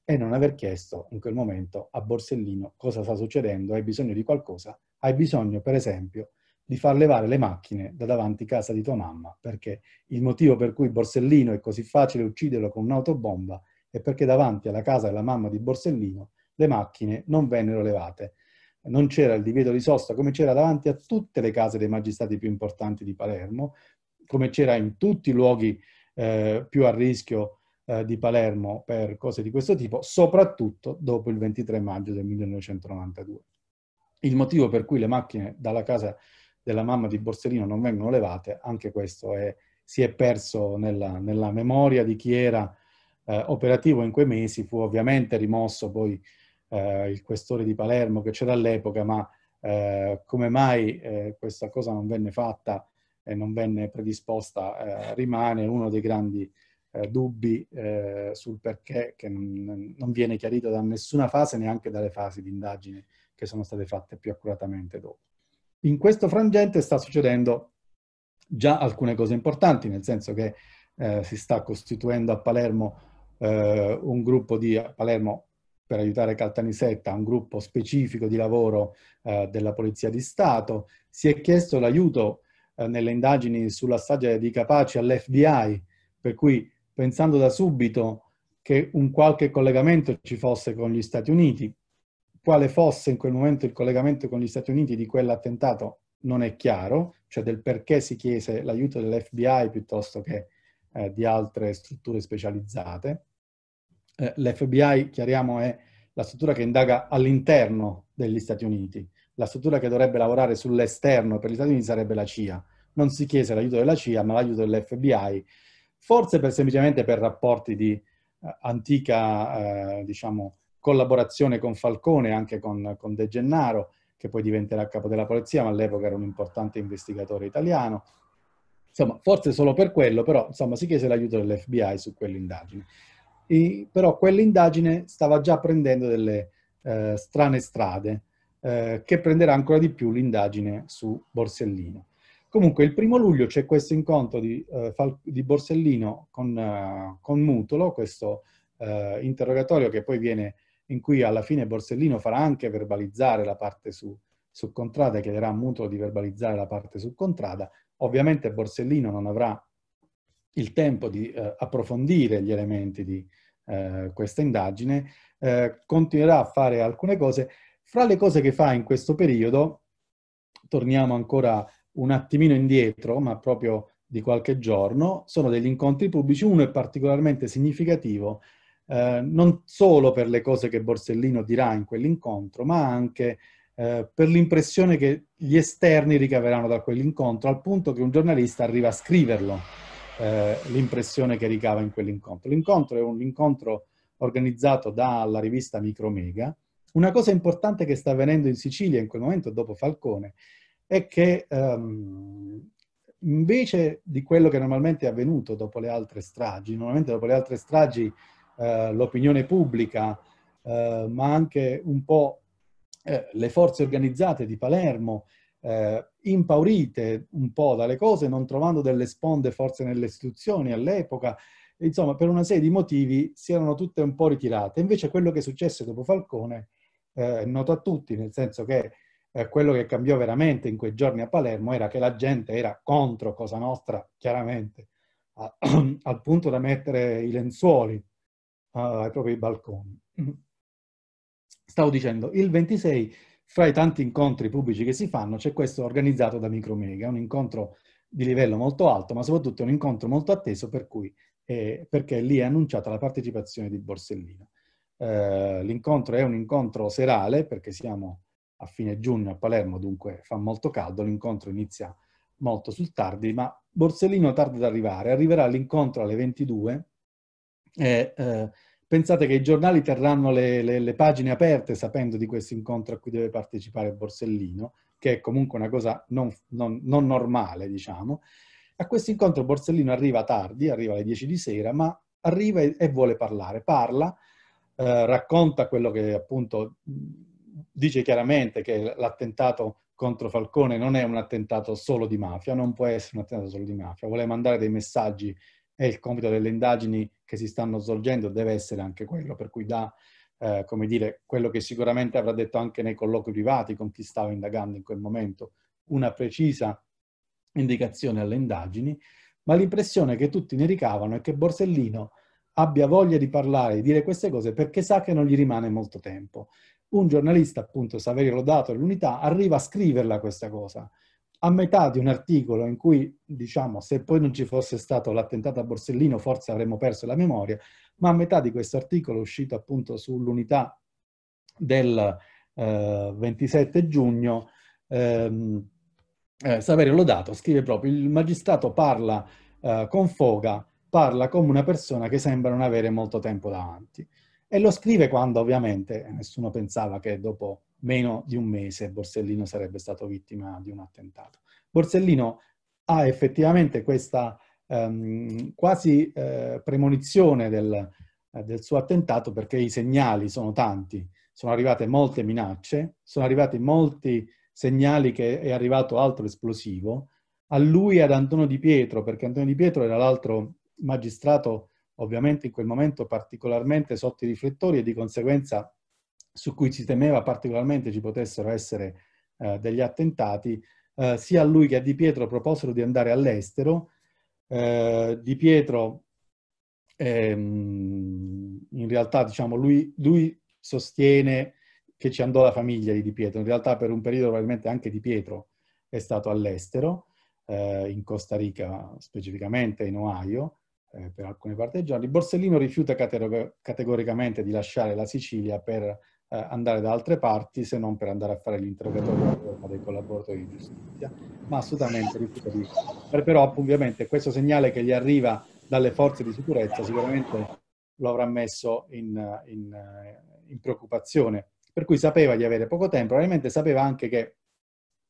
e non aver chiesto in quel momento a Borsellino cosa sta succedendo, hai bisogno di qualcosa, hai bisogno per esempio di far levare le macchine da davanti casa di tua mamma, perché il motivo per cui Borsellino è così facile ucciderlo con un'autobomba è perché davanti alla casa della mamma di Borsellino le macchine non vennero levate non c'era il divieto di sosta come c'era davanti a tutte le case dei magistrati più importanti di Palermo, come c'era in tutti i luoghi eh, più a rischio eh, di Palermo per cose di questo tipo, soprattutto dopo il 23 maggio del 1992. Il motivo per cui le macchine dalla casa della mamma di Borsellino non vengono levate, anche questo è, si è perso nella, nella memoria di chi era eh, operativo in quei mesi, fu ovviamente rimosso poi eh, il questore di Palermo che c'era all'epoca, ma eh, come mai eh, questa cosa non venne fatta e non venne predisposta eh, rimane uno dei grandi eh, dubbi eh, sul perché che non, non, viene chiarito da nessuna fase, neanche dalle fasi di indagine che sono state fatte più accuratamente dopo. In questo frangente sta succedendo già alcune cose importanti, nel senso che si sta costituendo a Palermo un gruppo di, a Palermo per aiutare Caltanissetta, un gruppo specifico di lavoro eh, della Polizia di Stato. Si è chiesto l'aiuto eh, nelle indagini sulla strage di Capaci all'FBI, per cui pensando da subito che un qualche collegamento ci fosse con gli Stati Uniti, quale fosse in quel momento il collegamento con gli Stati Uniti di quell'attentato non è chiaro, cioè del perché si chiese l'aiuto dell'FBI piuttosto che eh, di altre strutture specializzate eh, l'FBI, chiariamo, è la struttura che indaga all'interno degli Stati Uniti. La struttura che dovrebbe lavorare sull'esterno per gli Stati Uniti sarebbe la CIA. Non si chiese l'aiuto della CIA, ma l'aiuto dell'FBI, forse per, semplicemente per rapporti di eh, antica, eh, diciamo, collaborazione con Falcone, anche con, con De Gennaro, che poi diventerà capo della polizia, ma all'epoca era un importante investigatore italiano. Insomma, forse solo per quello, però insomma, si chiese l'aiuto dell'FBI su quell'indagine. E, però quell'indagine stava già prendendo delle eh, strane strade, eh, che prenderà ancora di più l'indagine su Borsellino. Comunque il primo luglio c'è questo incontro di, eh, Fal- di Borsellino con, eh, con, Mutolo, questo eh, interrogatorio che poi viene, in cui alla fine Borsellino farà anche verbalizzare la parte su, su Contrada, chiederà a Mutolo di verbalizzare la parte su Contrada. Ovviamente Borsellino non avrà il tempo di eh, approfondire gli elementi di, eh, questa indagine, eh, continuerà a fare alcune cose. Fra le cose che fa in questo periodo, torniamo ancora un attimino indietro, ma proprio di qualche giorno, sono degli incontri pubblici, uno è particolarmente significativo, eh, non solo per le cose che Borsellino dirà in quell'incontro, ma anche eh, per l'impressione che gli esterni ricaveranno da quell'incontro, al punto che un giornalista arriva a scriverlo eh, l'impressione che ricava in quell'incontro. L'incontro è un incontro organizzato dalla rivista Micromega. Una cosa importante che sta avvenendo in Sicilia in quel momento, dopo Falcone, è che um, invece di quello che normalmente è avvenuto dopo le altre stragi, normalmente dopo le altre stragi eh, l'opinione pubblica, eh, ma anche un po' eh, le forze organizzate di Palermo eh, impaurite un po' dalle cose, non trovando delle sponde forse nelle istituzioni all'epoca, insomma per una serie di motivi si erano tutte un po' ritirate. Invece quello che successe dopo Falcone eh, è eh, noto a tutti, nel senso che eh, quello che cambiò veramente in quei giorni a Palermo era che la gente era contro Cosa Nostra, chiaramente, a, al punto da mettere i lenzuoli eh, ai propri balconi. Stavo dicendo, il 26 fra i tanti incontri pubblici che si fanno c'è questo organizzato da Micromega, un incontro di livello molto alto, ma soprattutto è un incontro molto atteso per cui, eh, perché lì è annunciata la partecipazione di Borsellino. Eh, l'incontro è un incontro serale perché siamo a fine giugno a Palermo, dunque fa molto caldo, l'incontro inizia molto sul tardi, ma Borsellino tarda ad arrivare, arriverà l'incontro alle 22 e eh, Pensate che i giornali terranno le, le, le pagine aperte sapendo di questo incontro a cui deve partecipare Borsellino, che è comunque una cosa non, non, non normale, diciamo. A questo incontro Borsellino arriva tardi, arriva alle 10 di sera, ma arriva e, e vuole parlare. Parla, eh, racconta quello che appunto dice chiaramente che l'attentato contro Falcone non è un attentato solo di mafia, non può essere un attentato solo di mafia, vuole mandare dei messaggi e il compito delle indagini che si stanno svolgendo deve essere anche quello, per cui da, eh, come dire, quello che sicuramente avrà detto anche nei colloqui privati con chi stava indagando in quel momento, una precisa indicazione alle indagini, ma l'impressione che tutti ne ricavano è che Borsellino abbia voglia di parlare, di dire queste cose, perché sa che non gli rimane molto tempo. Un giornalista, appunto, Saverio Lodato dell'Unità, arriva a scriverla questa cosa a metà di un articolo in cui, diciamo, se poi non ci fosse stato l'attentato a Borsellino, forse avremmo perso la memoria, ma a metà di questo articolo uscito appunto sull'unità del eh, 27 giugno, ehm, eh, Saverio Lodato scrive proprio, il magistrato parla eh, con foga, parla come una persona che sembra non avere molto tempo davanti. E lo scrive quando ovviamente nessuno pensava che dopo meno di un mese Borsellino sarebbe stato vittima di un attentato. Borsellino ha effettivamente questa um, quasi uh, premonizione del, uh, del, suo attentato perché i segnali sono tanti, sono arrivate molte minacce, sono arrivati molti segnali che è arrivato altro esplosivo, a lui e ad Antonio Di Pietro, perché Antonio Di Pietro era l'altro magistrato ovviamente in quel momento particolarmente sotto i riflettori e di conseguenza su cui si temeva particolarmente ci potessero essere eh, degli attentati, eh, sia a lui che a Di Pietro proposero di andare all'estero. Eh, Di Pietro, ehm, in realtà, diciamo, lui, lui, sostiene che ci andò la famiglia di Di Pietro, in realtà per un periodo probabilmente anche Di Pietro è stato all'estero, eh, in Costa Rica specificamente, in Ohio, eh, per alcune parti del giorno. Borsellino rifiuta categoricamente di lasciare la Sicilia per eh, andare da altre parti se non per andare a fare l'interrogatorio alla dei collaboratori di giustizia, ma assolutamente di rifiuta Però ovviamente questo segnale che gli arriva dalle forze di sicurezza sicuramente lo avrà messo in, in, in preoccupazione, per cui sapeva di avere poco tempo, probabilmente sapeva anche che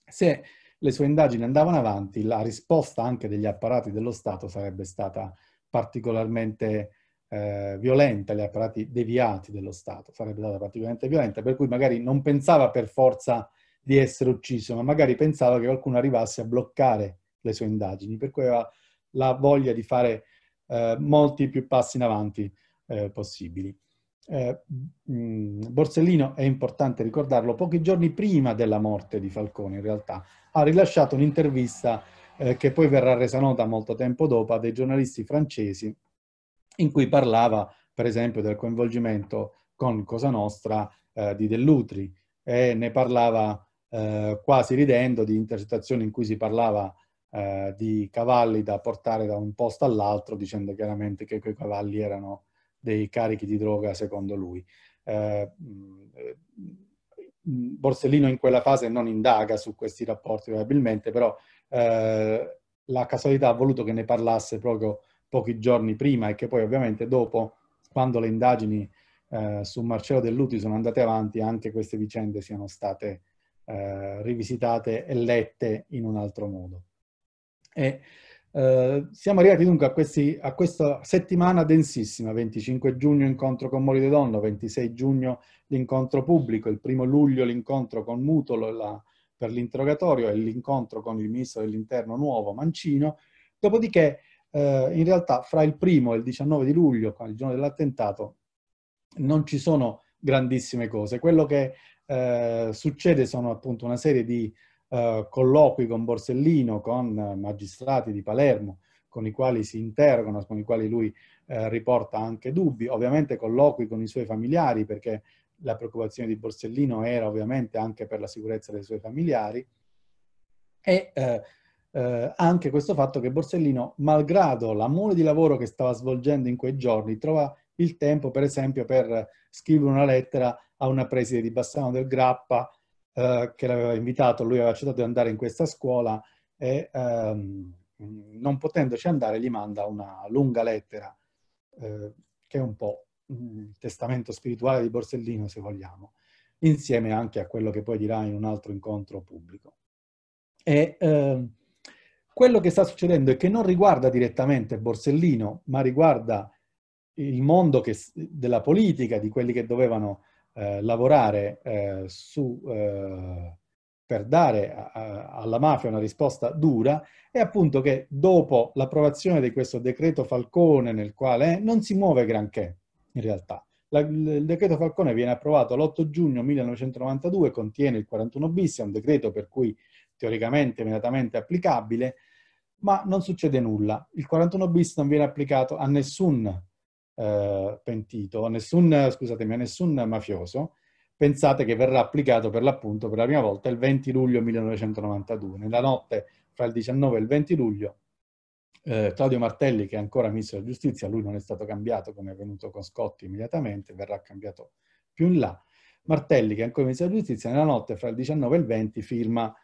se le sue indagini andavano avanti, la risposta anche degli apparati dello Stato sarebbe stata particolarmente eh, violenta, gli apparati deviati dello Stato, sarebbe stata particolarmente violenta, per cui magari non pensava per forza di essere ucciso, ma magari pensava che qualcuno arrivasse a bloccare le sue indagini, per cui aveva la voglia di fare eh, molti più passi in avanti eh, possibili. Eh, mh, mm, Borsellino, è importante ricordarlo, pochi giorni prima della morte di Falcone in realtà, ha rilasciato un'intervista eh, che poi verrà resa nota molto tempo dopo a dei giornalisti francesi in cui parlava per esempio del coinvolgimento con Cosa Nostra eh, di Dell'Utri e ne parlava eh, quasi ridendo di intercettazioni in cui si parlava eh, di cavalli da portare da un posto all'altro dicendo chiaramente che quei cavalli erano dei carichi di droga secondo lui. Eh, mm, eh, Borsellino in quella fase non indaga su questi rapporti probabilmente, però eh, la casualità ha voluto che ne parlasse proprio pochi giorni prima e che poi ovviamente dopo, quando le indagini eh, su Marcello Dell'Uti sono andate avanti, anche queste vicende siano state eh, rivisitate e lette in un altro modo. E, eh, siamo arrivati dunque a, questi, a, questa settimana densissima, 25 giugno incontro con Mori De Donno, 26 giugno l'incontro pubblico, il primo luglio l'incontro con Mutolo la, per l'interrogatorio e l'incontro con il ministro dell'interno nuovo Mancino, dopodiché eh, in realtà fra il primo e il 19 di luglio, il giorno dell'attentato, non ci sono grandissime cose. Quello che eh, succede sono appunto una serie di eh, colloqui con Borsellino, con eh, magistrati di Palermo, con i quali si interrogano, con i quali lui eh, riporta anche dubbi, ovviamente colloqui con i suoi familiari perché la preoccupazione di Borsellino era ovviamente anche per la sicurezza dei suoi familiari e eh, eh, anche questo fatto che Borsellino, malgrado la mole di lavoro che stava svolgendo in quei giorni, trova il tempo, per esempio, per scrivere una lettera a una preside di Bassano del Grappa eh, che l'aveva invitato, lui aveva accettato di andare in questa scuola e ehm, non potendoci andare gli manda una lunga lettera eh, che è un po' mm, il testamento spirituale di Borsellino, se vogliamo, insieme anche a quello che poi dirà in un altro incontro pubblico. E, eh, quello che sta succedendo è che non riguarda direttamente Borsellino, ma riguarda il mondo che, della politica, di quelli che dovevano eh, lavorare eh, su, eh, per dare a, a, alla mafia una risposta dura, è appunto che dopo l'approvazione di questo decreto Falcone, nel quale non si muove granché in realtà. La, il decreto Falcone viene approvato l'8 giugno 1992, contiene il 41 bis, è un decreto per cui teoricamente immediatamente applicabile, ma non succede nulla. Il 41 bis non viene applicato a nessun eh, pentito, a nessun, scusatemi, a nessun mafioso. Pensate che verrà applicato per l'appunto per la prima volta il 20 luglio 1992. Nella notte fra il 19 e il 20 luglio eh, Claudio Martelli, che è ancora ministro della giustizia, lui non è stato cambiato come è avvenuto con Scotti immediatamente, verrà cambiato più in là. Martelli, che è ancora ministro della giustizia, nella notte fra il 19 e il 20 firma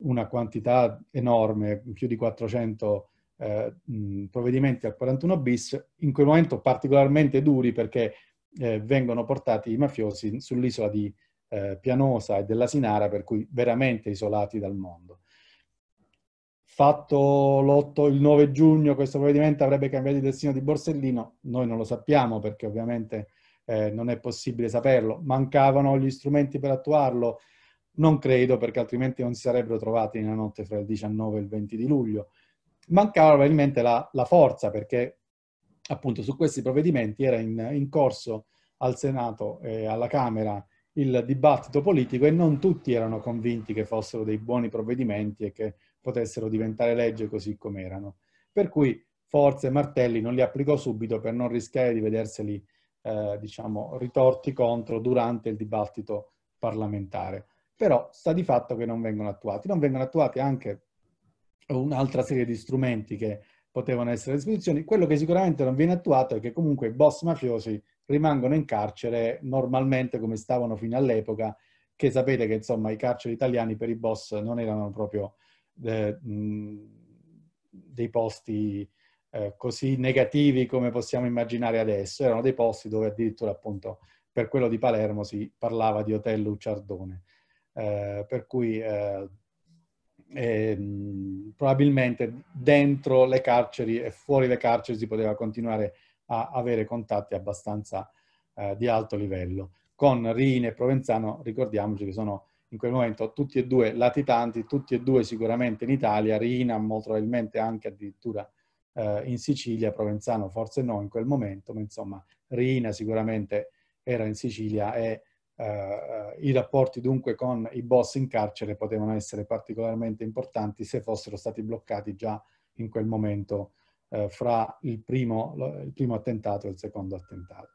una quantità enorme, più di 400 eh, provvedimenti al 41 bis, in quel momento particolarmente duri perché eh, vengono portati i mafiosi sull'isola di eh, Pianosa e della Sinara, per cui veramente isolati dal mondo. Fatto l'8, il 9 giugno, questo provvedimento avrebbe cambiato il destino di Borsellino, noi non lo sappiamo perché ovviamente eh, non è possibile saperlo, mancavano gli strumenti per attuarlo, non credo perché altrimenti non si sarebbero trovati nella notte fra il 19 e il 20 di luglio. Mancava probabilmente la, la forza perché appunto su questi provvedimenti era in, in corso al Senato e alla Camera il dibattito politico e non tutti erano convinti che fossero dei buoni provvedimenti e che potessero diventare legge così come erano. Per cui forse Martelli non li applicò subito per non rischiare di vederseli, eh, diciamo, ritorti contro durante il dibattito parlamentare però sta di fatto che non vengono attuati. Non vengono attuati anche un'altra serie di strumenti che potevano essere a disposizione. Quello che sicuramente non viene attuato è che comunque i boss mafiosi rimangono in carcere normalmente come stavano fino all'epoca, che sapete che insomma i carceri italiani per i boss non erano proprio eh, dei posti eh, così negativi come possiamo immaginare adesso, erano dei posti dove addirittura appunto per quello di Palermo si parlava di Hotel Luciardone. Eh, per cui e, eh, ehm, probabilmente dentro le carceri e fuori le carceri si poteva continuare a avere contatti abbastanza eh, di alto livello. Con Rini e Provenzano ricordiamoci che sono in quel momento tutti e due latitanti, tutti e due sicuramente in Italia, Rina molto probabilmente anche addirittura eh, in Sicilia, Provenzano forse no in quel momento, ma insomma Rina sicuramente era in Sicilia e eh, eh, i rapporti dunque con i boss in carcere potevano essere particolarmente importanti se fossero stati bloccati già in quel momento eh, fra il primo, il primo attentato e il secondo attentato.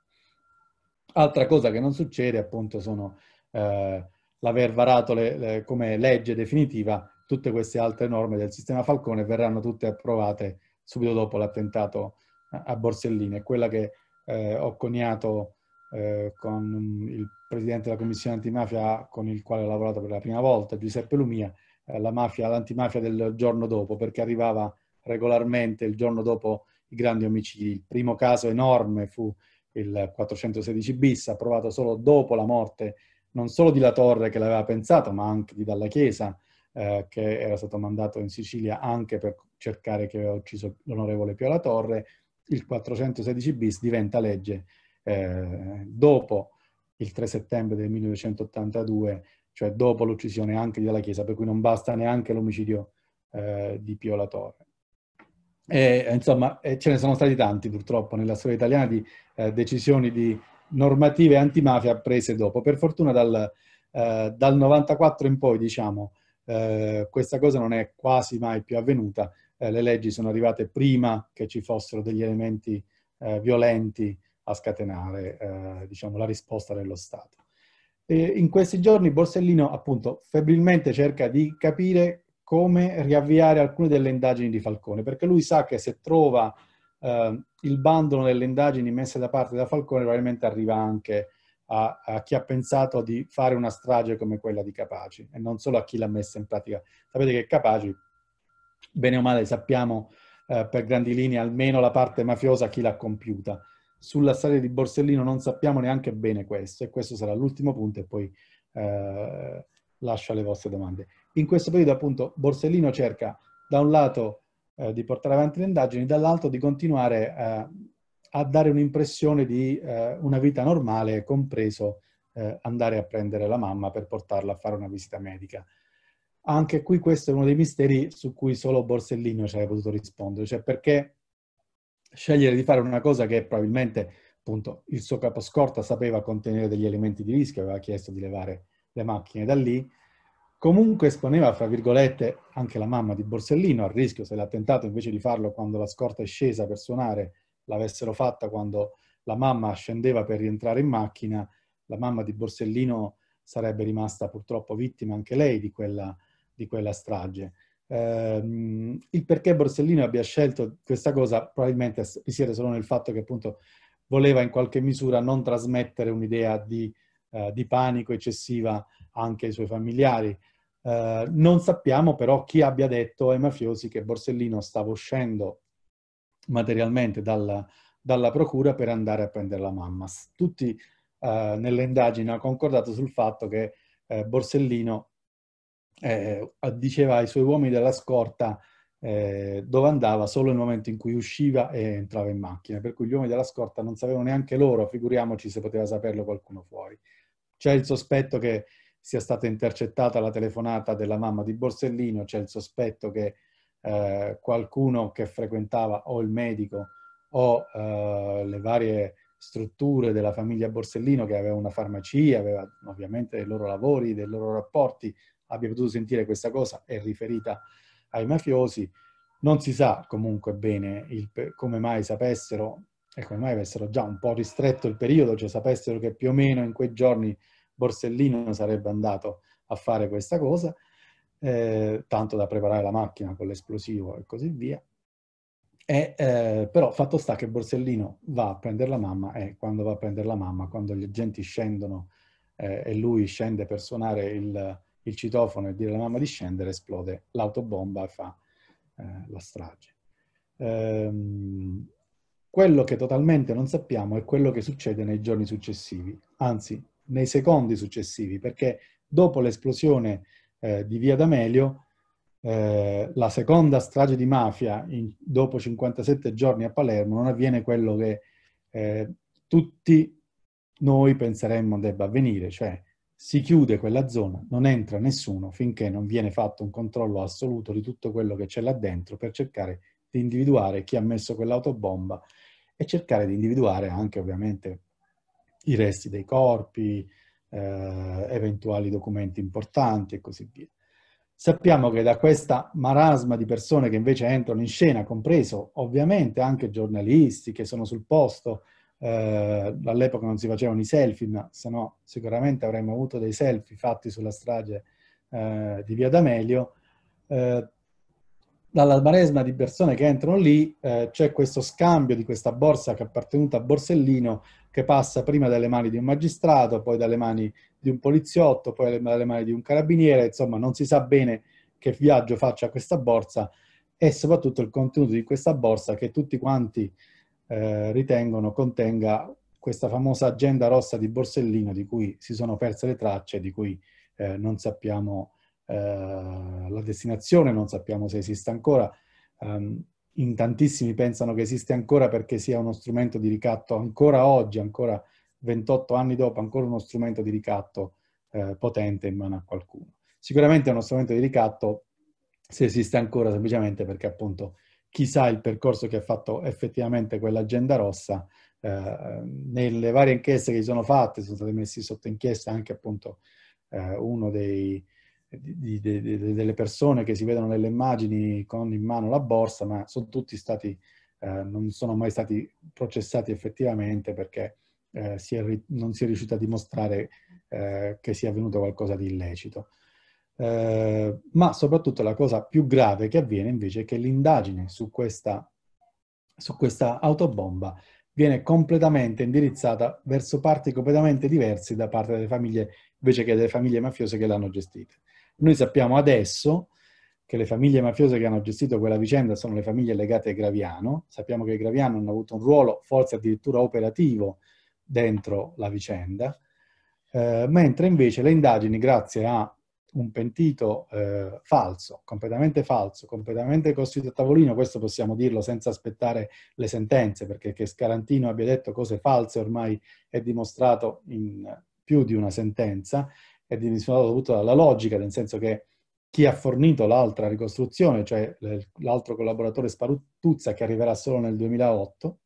Altra cosa che non succede appunto sono eh, l'aver varato le, le, come legge definitiva tutte queste altre norme del sistema Falcone verranno tutte approvate subito dopo l'attentato a Borsellino. È quella che eh, ho coniato eh, con il presidente della commissione antimafia con il quale ho lavorato per la prima volta, Giuseppe Lumia, eh, la mafia, l'antimafia del giorno dopo, perché arrivava regolarmente il giorno dopo i grandi omicidi. Il primo caso enorme fu il 416 bis, approvato solo dopo la morte non solo di La Torre che l'aveva pensato, ma anche di Dalla Chiesa, eh, che era stato mandato in Sicilia anche per cercare che aveva ucciso l'onorevole Pio La Torre. Il 416 bis diventa legge eh, dopo il 3 settembre del 1982, cioè dopo l'uccisione anche della Chiesa, per cui non basta neanche l'omicidio eh, di Pio La Torre. E, insomma, ce ne sono stati tanti purtroppo nella storia italiana di eh, decisioni di normative antimafia prese dopo. Per fortuna dal, eh, dal 94 in poi, diciamo, eh, questa cosa non è quasi mai più avvenuta. Eh, le leggi sono arrivate prima che ci fossero degli elementi violenti a scatenare eh, diciamo, la risposta dello Stato. E in questi giorni Borsellino appunto febbrilmente cerca di capire come riavviare alcune delle indagini di Falcone, perché lui sa che se trova eh, il bandolo delle indagini messe da parte da Falcone probabilmente arriva anche a, a, chi ha pensato di fare una strage come quella di Capaci e non solo a chi l'ha messa in pratica. Sapete che Capaci, bene o male, sappiamo eh, per grandi linee almeno la parte mafiosa chi l'ha compiuta sulla storia di Borsellino non sappiamo neanche bene questo e questo sarà l'ultimo punto e poi eh, lascio alle vostre domande. In questo periodo appunto Borsellino cerca da un lato eh, di portare avanti le indagini, dall'altro di continuare eh, a dare un'impressione di eh, una vita normale, compreso eh, andare a prendere la mamma per portarla a fare una visita medica. Anche qui questo è uno dei misteri su cui solo Borsellino ci avrebbe potuto rispondere, cioè perché scegliere di fare una cosa che probabilmente appunto il suo caposcorta sapeva contenere degli elementi di rischio, aveva chiesto di levare le macchine da lì, comunque esponeva, fra virgolette, anche la mamma di Borsellino al rischio se l'attentato invece di farlo quando la scorta è scesa per suonare l'avessero fatta quando la mamma scendeva per rientrare in macchina, la mamma di Borsellino sarebbe rimasta purtroppo vittima anche lei di quella, di quella strage. Eh, il perché Borsellino abbia scelto questa cosa probabilmente risiede solo nel fatto che appunto voleva in qualche misura non trasmettere un'idea di, eh, di panico eccessiva anche ai suoi familiari. Eh, non sappiamo però chi abbia detto ai mafiosi che Borsellino stava uscendo materialmente dalla, dalla procura per andare a prendere la mamma. Tutti eh, nelle indagini hanno concordato sul fatto che eh, Borsellino eh, diceva ai suoi uomini della scorta eh, dove andava solo nel momento in cui usciva e entrava in macchina, per cui gli uomini della scorta non sapevano neanche loro, figuriamoci se poteva saperlo qualcuno fuori. C'è il sospetto che sia stata intercettata la telefonata della mamma di Borsellino, c'è il sospetto che eh, qualcuno che frequentava o il medico o eh, le varie strutture della famiglia Borsellino che aveva una farmacia, aveva ovviamente dei loro lavori, dei loro rapporti, abbia potuto sentire questa cosa è riferita ai mafiosi. Non si sa comunque bene il, come mai sapessero e come mai avessero già un po' ristretto il periodo, cioè sapessero che più o meno in quei giorni Borsellino sarebbe andato a fare questa cosa, eh, tanto da preparare la macchina con l'esplosivo e così via. E, eh, però fatto sta che Borsellino va a prendere la mamma e quando va a prendere la mamma, quando gli agenti scendono eh, e lui scende per suonare il, il citofono e dire alla mamma di scendere, esplode l'autobomba e fa eh, la strage. Ehm, quello che totalmente non sappiamo è quello che succede nei giorni successivi, anzi nei secondi successivi, perché dopo l'esplosione eh, di Via D'Amelio, eh, la seconda strage di mafia in, dopo 57 giorni a Palermo non avviene quello che eh, tutti noi penseremmo debba avvenire, cioè si chiude quella zona, non entra nessuno finché non viene fatto un controllo assoluto di tutto quello che c'è là dentro per cercare di individuare chi ha messo quell'autobomba e cercare di individuare anche ovviamente i resti dei corpi, eh, eventuali documenti importanti e così via. Sappiamo che da questa marasma di persone che invece entrano in scena, compreso ovviamente anche giornalisti che sono sul posto, eh, all'epoca non si facevano i selfie, ma se no sicuramente avremmo avuto dei selfie fatti sulla strage eh, di Via D'Amelio. Eh, dalla maresma di persone che entrano lì eh, c'è questo scambio di questa borsa che è appartenuta a Borsellino che passa prima dalle mani di un magistrato, poi dalle mani di un poliziotto, poi dalle mani di un carabiniere, insomma non si sa bene che viaggio faccia questa borsa e soprattutto il contenuto di questa borsa che tutti quanti eh, ritengono contenga questa famosa agenda rossa di Borsellino di cui si sono perse le tracce, di cui eh, non sappiamo eh, la destinazione, non sappiamo se esiste ancora. Um, in tantissimi pensano che esiste ancora perché sia uno strumento di ricatto ancora oggi, ancora 28 anni dopo, ancora uno strumento di ricatto eh, potente in mano a qualcuno. Sicuramente è uno strumento di ricatto se esiste ancora semplicemente perché appunto chissà il percorso che ha fatto effettivamente quell'agenda rossa. Eh, nelle varie inchieste che si sono fatte, sono stati messi sotto inchiesta anche appunto eh, uno dei, di, di, di, delle persone che si vedono nelle immagini con in mano la borsa, ma sono tutti stati, eh, non sono mai stati processati effettivamente perché eh, si è, non si è riuscito a dimostrare eh, che sia avvenuto qualcosa di illecito. Eh, ma soprattutto la cosa più grave che avviene invece è che l'indagine su questa, su questa autobomba viene completamente indirizzata verso parti completamente diverse da parte delle famiglie, invece che delle famiglie mafiose che l'hanno gestita. Noi sappiamo adesso che le famiglie mafiose che hanno gestito quella vicenda sono le famiglie legate a Graviano, sappiamo che Graviano hanno avuto un ruolo, forse addirittura operativo, dentro la vicenda, eh, mentre invece le indagini, grazie a un pentito eh, falso, completamente falso, completamente costruito a tavolino, questo possiamo dirlo senza aspettare le sentenze, perché che Scarantino abbia detto cose false ormai è dimostrato in più di una sentenza, è dimostrato dovuto alla logica, nel senso che chi ha fornito l'altra ricostruzione, cioè l'altro collaboratore Spatuzza che arriverà solo nel 2008,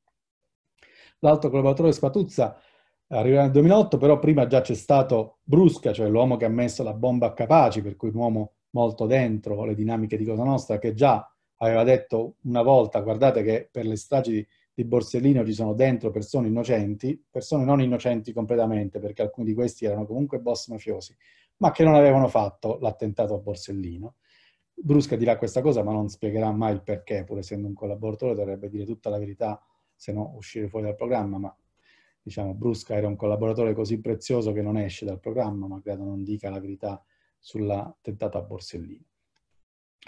l'altro collaboratore Spatuzza arriva nel 2008, però prima già c'è stato Brusca, cioè l'uomo che ha messo la bomba a Capaci, per cui un uomo molto dentro le dinamiche di Cosa Nostra, che già aveva detto una volta, guardate che per le stragi di Borsellino ci sono dentro persone innocenti, persone non innocenti completamente, perché alcuni di questi erano comunque boss mafiosi, ma che non avevano fatto l'attentato a Borsellino. Brusca dirà questa cosa, ma non spiegherà mai il perché, pur essendo un collaboratore, dovrebbe dire tutta la verità, se no uscire fuori dal programma, ma diciamo, Brusca era un collaboratore così prezioso che non esce dal programma, ma credo non dica la verità sulla tentata Borsellino.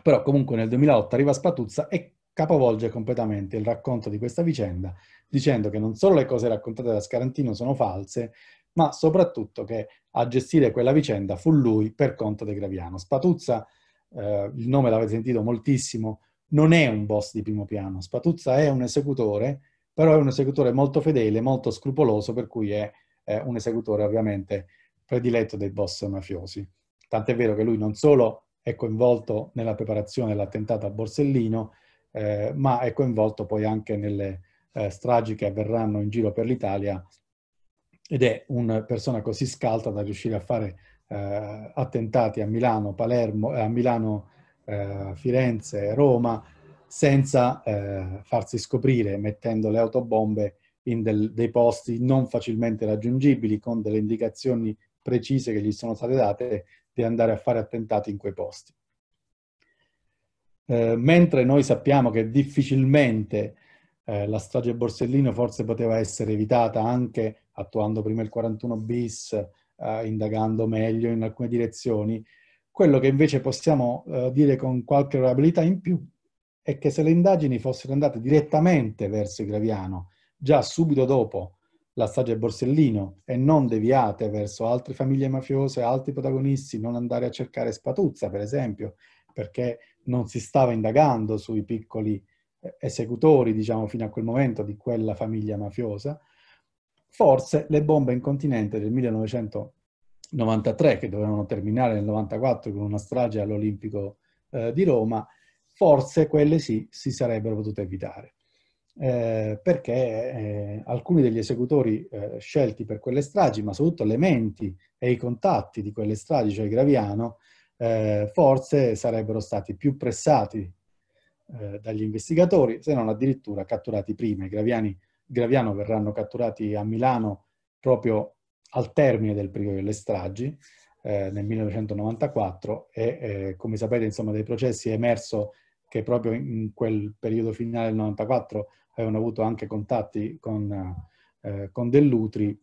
Però comunque nel 2008 arriva Spatuzza e capovolge completamente il racconto di questa vicenda, dicendo che non solo le cose raccontate da Scarantino sono false, ma soprattutto che a gestire quella vicenda fu lui per conto di Graviano. Spatuzza, eh, il nome l'avete sentito moltissimo, non è un boss di primo piano, Spatuzza è un esecutore però è un esecutore molto fedele, molto scrupoloso, per cui è, è un esecutore ovviamente prediletto dei boss mafiosi. Tant'è vero che lui non solo è coinvolto nella preparazione dell'attentato a Borsellino, eh, ma è coinvolto poi anche nelle eh, stragi che avverranno in giro per l'Italia ed è una persona così scalta da riuscire a fare eh, attentati a Milano, Palermo, a Milano, eh, Firenze, Roma, senza eh, farsi scoprire mettendo le autobombe in del, dei posti non facilmente raggiungibili con delle indicazioni precise che gli sono state date di andare a fare attentati in quei posti. Eh, mentre noi sappiamo che difficilmente eh, la strage Borsellino forse poteva essere evitata anche attuando prima il 41 bis, eh, indagando meglio in alcune direzioni, quello che invece possiamo eh, dire con qualche probabilità in più è che se le indagini fossero andate direttamente verso Graviano, già subito dopo la strage Borsellino, e non deviate verso altre famiglie mafiose, altri protagonisti, non andare a cercare Spatuzza, per esempio, perché non si stava indagando sui piccoli eh, esecutori, diciamo, fino a quel momento di quella famiglia mafiosa, forse le bombe in continente del 1993, che dovevano terminare nel 1994 con una strage all'Olimpico eh, di Roma, forse quelle sì si sarebbero potute evitare. Eh, perché eh, alcuni degli esecutori eh, scelti per quelle stragi, ma soprattutto le menti e i contatti di quelle stragi, cioè Graviano, eh, forse sarebbero stati più pressati eh, dagli investigatori, se non addirittura catturati prima. I Graviani, Graviano verranno catturati a Milano proprio al termine del periodo delle stragi eh, nel 1994 e eh, come sapete insomma dei processi è emerso che proprio in quel periodo finale del 94 avevano avuto anche contatti con, eh, con Dell'Utri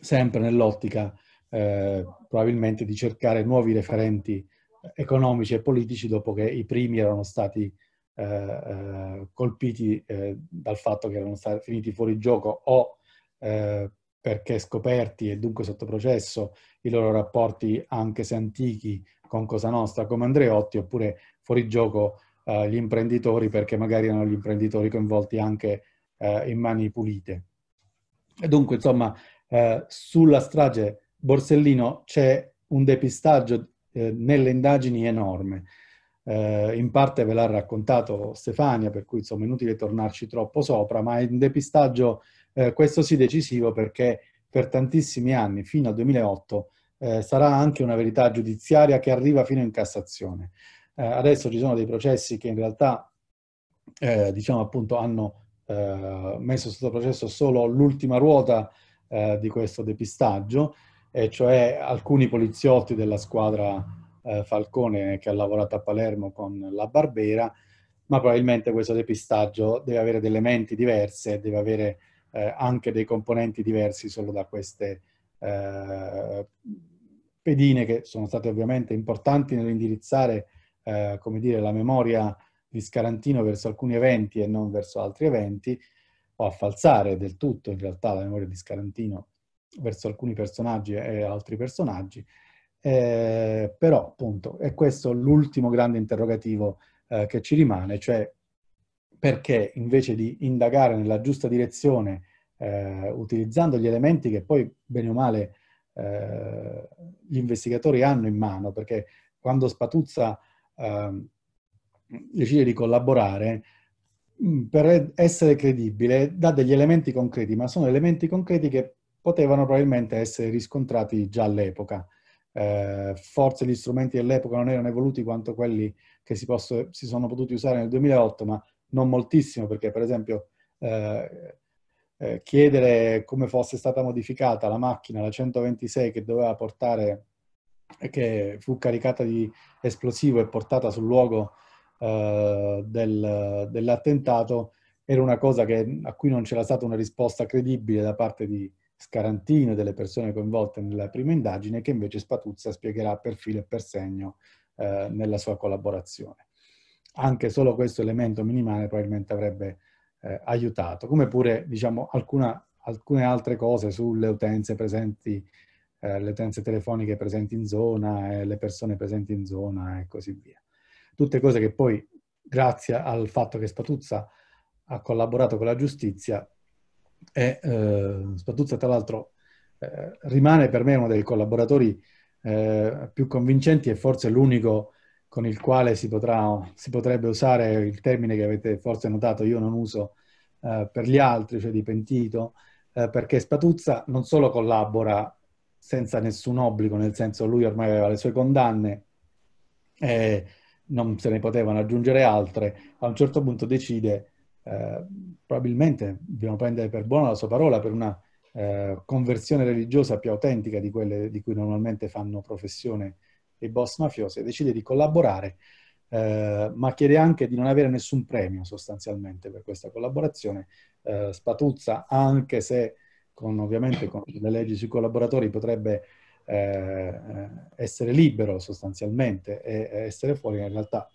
sempre nell'ottica eh, probabilmente di cercare nuovi referenti economici e politici dopo che i primi erano stati eh, eh, colpiti dal fatto che erano stati finiti fuori gioco o perché scoperti e dunque sotto processo i loro rapporti, anche se antichi, con Cosa Nostra, come Andreotti, oppure fuori gioco eh, gli imprenditori perché magari erano gli imprenditori coinvolti anche eh, in mani pulite. E dunque, insomma, eh, sulla strage Borsellino c'è un depistaggio eh, nelle indagini enorme. Eh, in parte ve l'ha raccontato Stefania, per cui insomma è inutile tornarci troppo sopra, ma è un depistaggio eh, questo sì decisivo perché per tantissimi anni, fino al 2008, eh, sarà anche una verità giudiziaria che arriva fino in Cassazione. Eh, adesso ci sono dei processi che in realtà, eh, diciamo appunto, hanno eh, messo sotto processo solo l'ultima ruota eh, di questo depistaggio, e cioè alcuni poliziotti della squadra Falcone che ha lavorato a Palermo con la Barbera, ma probabilmente questo depistaggio deve avere delle menti diverse, deve avere eh, anche dei componenti diversi solo da queste eh, pedine che sono state ovviamente importanti nell'indirizzare eh, come dire, la memoria di Scarantino verso alcuni eventi e non verso altri eventi, o a falsare del tutto in realtà la memoria di Scarantino verso alcuni personaggi e altri personaggi, eh, però appunto è questo l'ultimo grande interrogativo eh, che ci rimane, cioè perché invece di indagare nella giusta direzione eh, utilizzando gli elementi che poi bene o male eh, gli investigatori hanno in mano, perché quando Spatuzza eh, decide di collaborare, mm, per essere credibile dà degli elementi concreti, ma sono elementi concreti che potevano probabilmente essere riscontrati già all'epoca. Eh, forse gli strumenti dell'epoca non erano evoluti quanto quelli che si, posso, si, sono potuti usare nel 2008, ma non moltissimo, perché per esempio eh, eh, chiedere come fosse stata modificata la macchina, la 126 che doveva portare, eh, che fu caricata di esplosivo e portata sul luogo eh, del, dell'attentato, era una cosa che, a cui non c'era stata una risposta credibile da parte di Scarantino e delle persone coinvolte nella prima indagine, che invece Spatuzza spiegherà per filo e per segno eh, nella sua collaborazione anche solo questo elemento minimale probabilmente avrebbe eh, aiutato, come pure diciamo, alcuna, alcune altre cose sulle utenze presenti, eh, le utenze telefoniche presenti in zona, eh, le persone presenti in zona e così via. Tutte cose che poi, grazie al fatto che Spatuzza ha collaborato con la giustizia, e eh, Spatuzza tra l'altro eh, rimane per me uno dei collaboratori eh, più convincenti e forse l'unico con il quale si, potrà, si, potrebbe usare il termine che avete forse notato, io non uso eh, per gli altri, cioè di pentito, eh, perché Spatuzza non solo collabora senza nessun obbligo, nel senso lui ormai aveva le sue condanne e non se ne potevano aggiungere altre, a un certo punto decide, eh, probabilmente dobbiamo prendere per buona la sua parola, per una eh, conversione religiosa più autentica di quelle di cui normalmente fanno professione i boss mafiosi e decide di collaborare, eh, ma chiede anche di non avere nessun premio sostanzialmente per questa collaborazione. Eh, spatuzza, anche se con, ovviamente con le leggi sui collaboratori potrebbe eh, essere libero sostanzialmente e essere fuori, in realtà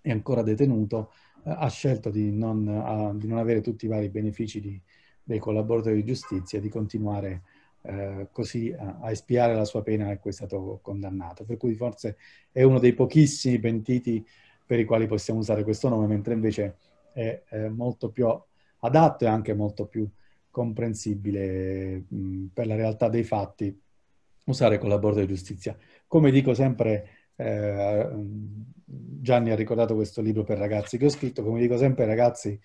è ancora detenuto, eh, ha scelto di non, a, di non, avere tutti i vari benefici di, dei collaboratori di giustizia e di continuare a eh, così a, a, espiare la sua pena a cui è stato condannato. Per cui forse è uno dei pochissimi pentiti per i quali possiamo usare questo nome, mentre invece è, è molto più adatto e anche molto più comprensibile mh, mm, per la realtà dei fatti usare collaboratore di giustizia. Come dico sempre, eh, mm, Gianni ha ricordato questo libro per ragazzi che ho scritto, come dico sempre ragazzi,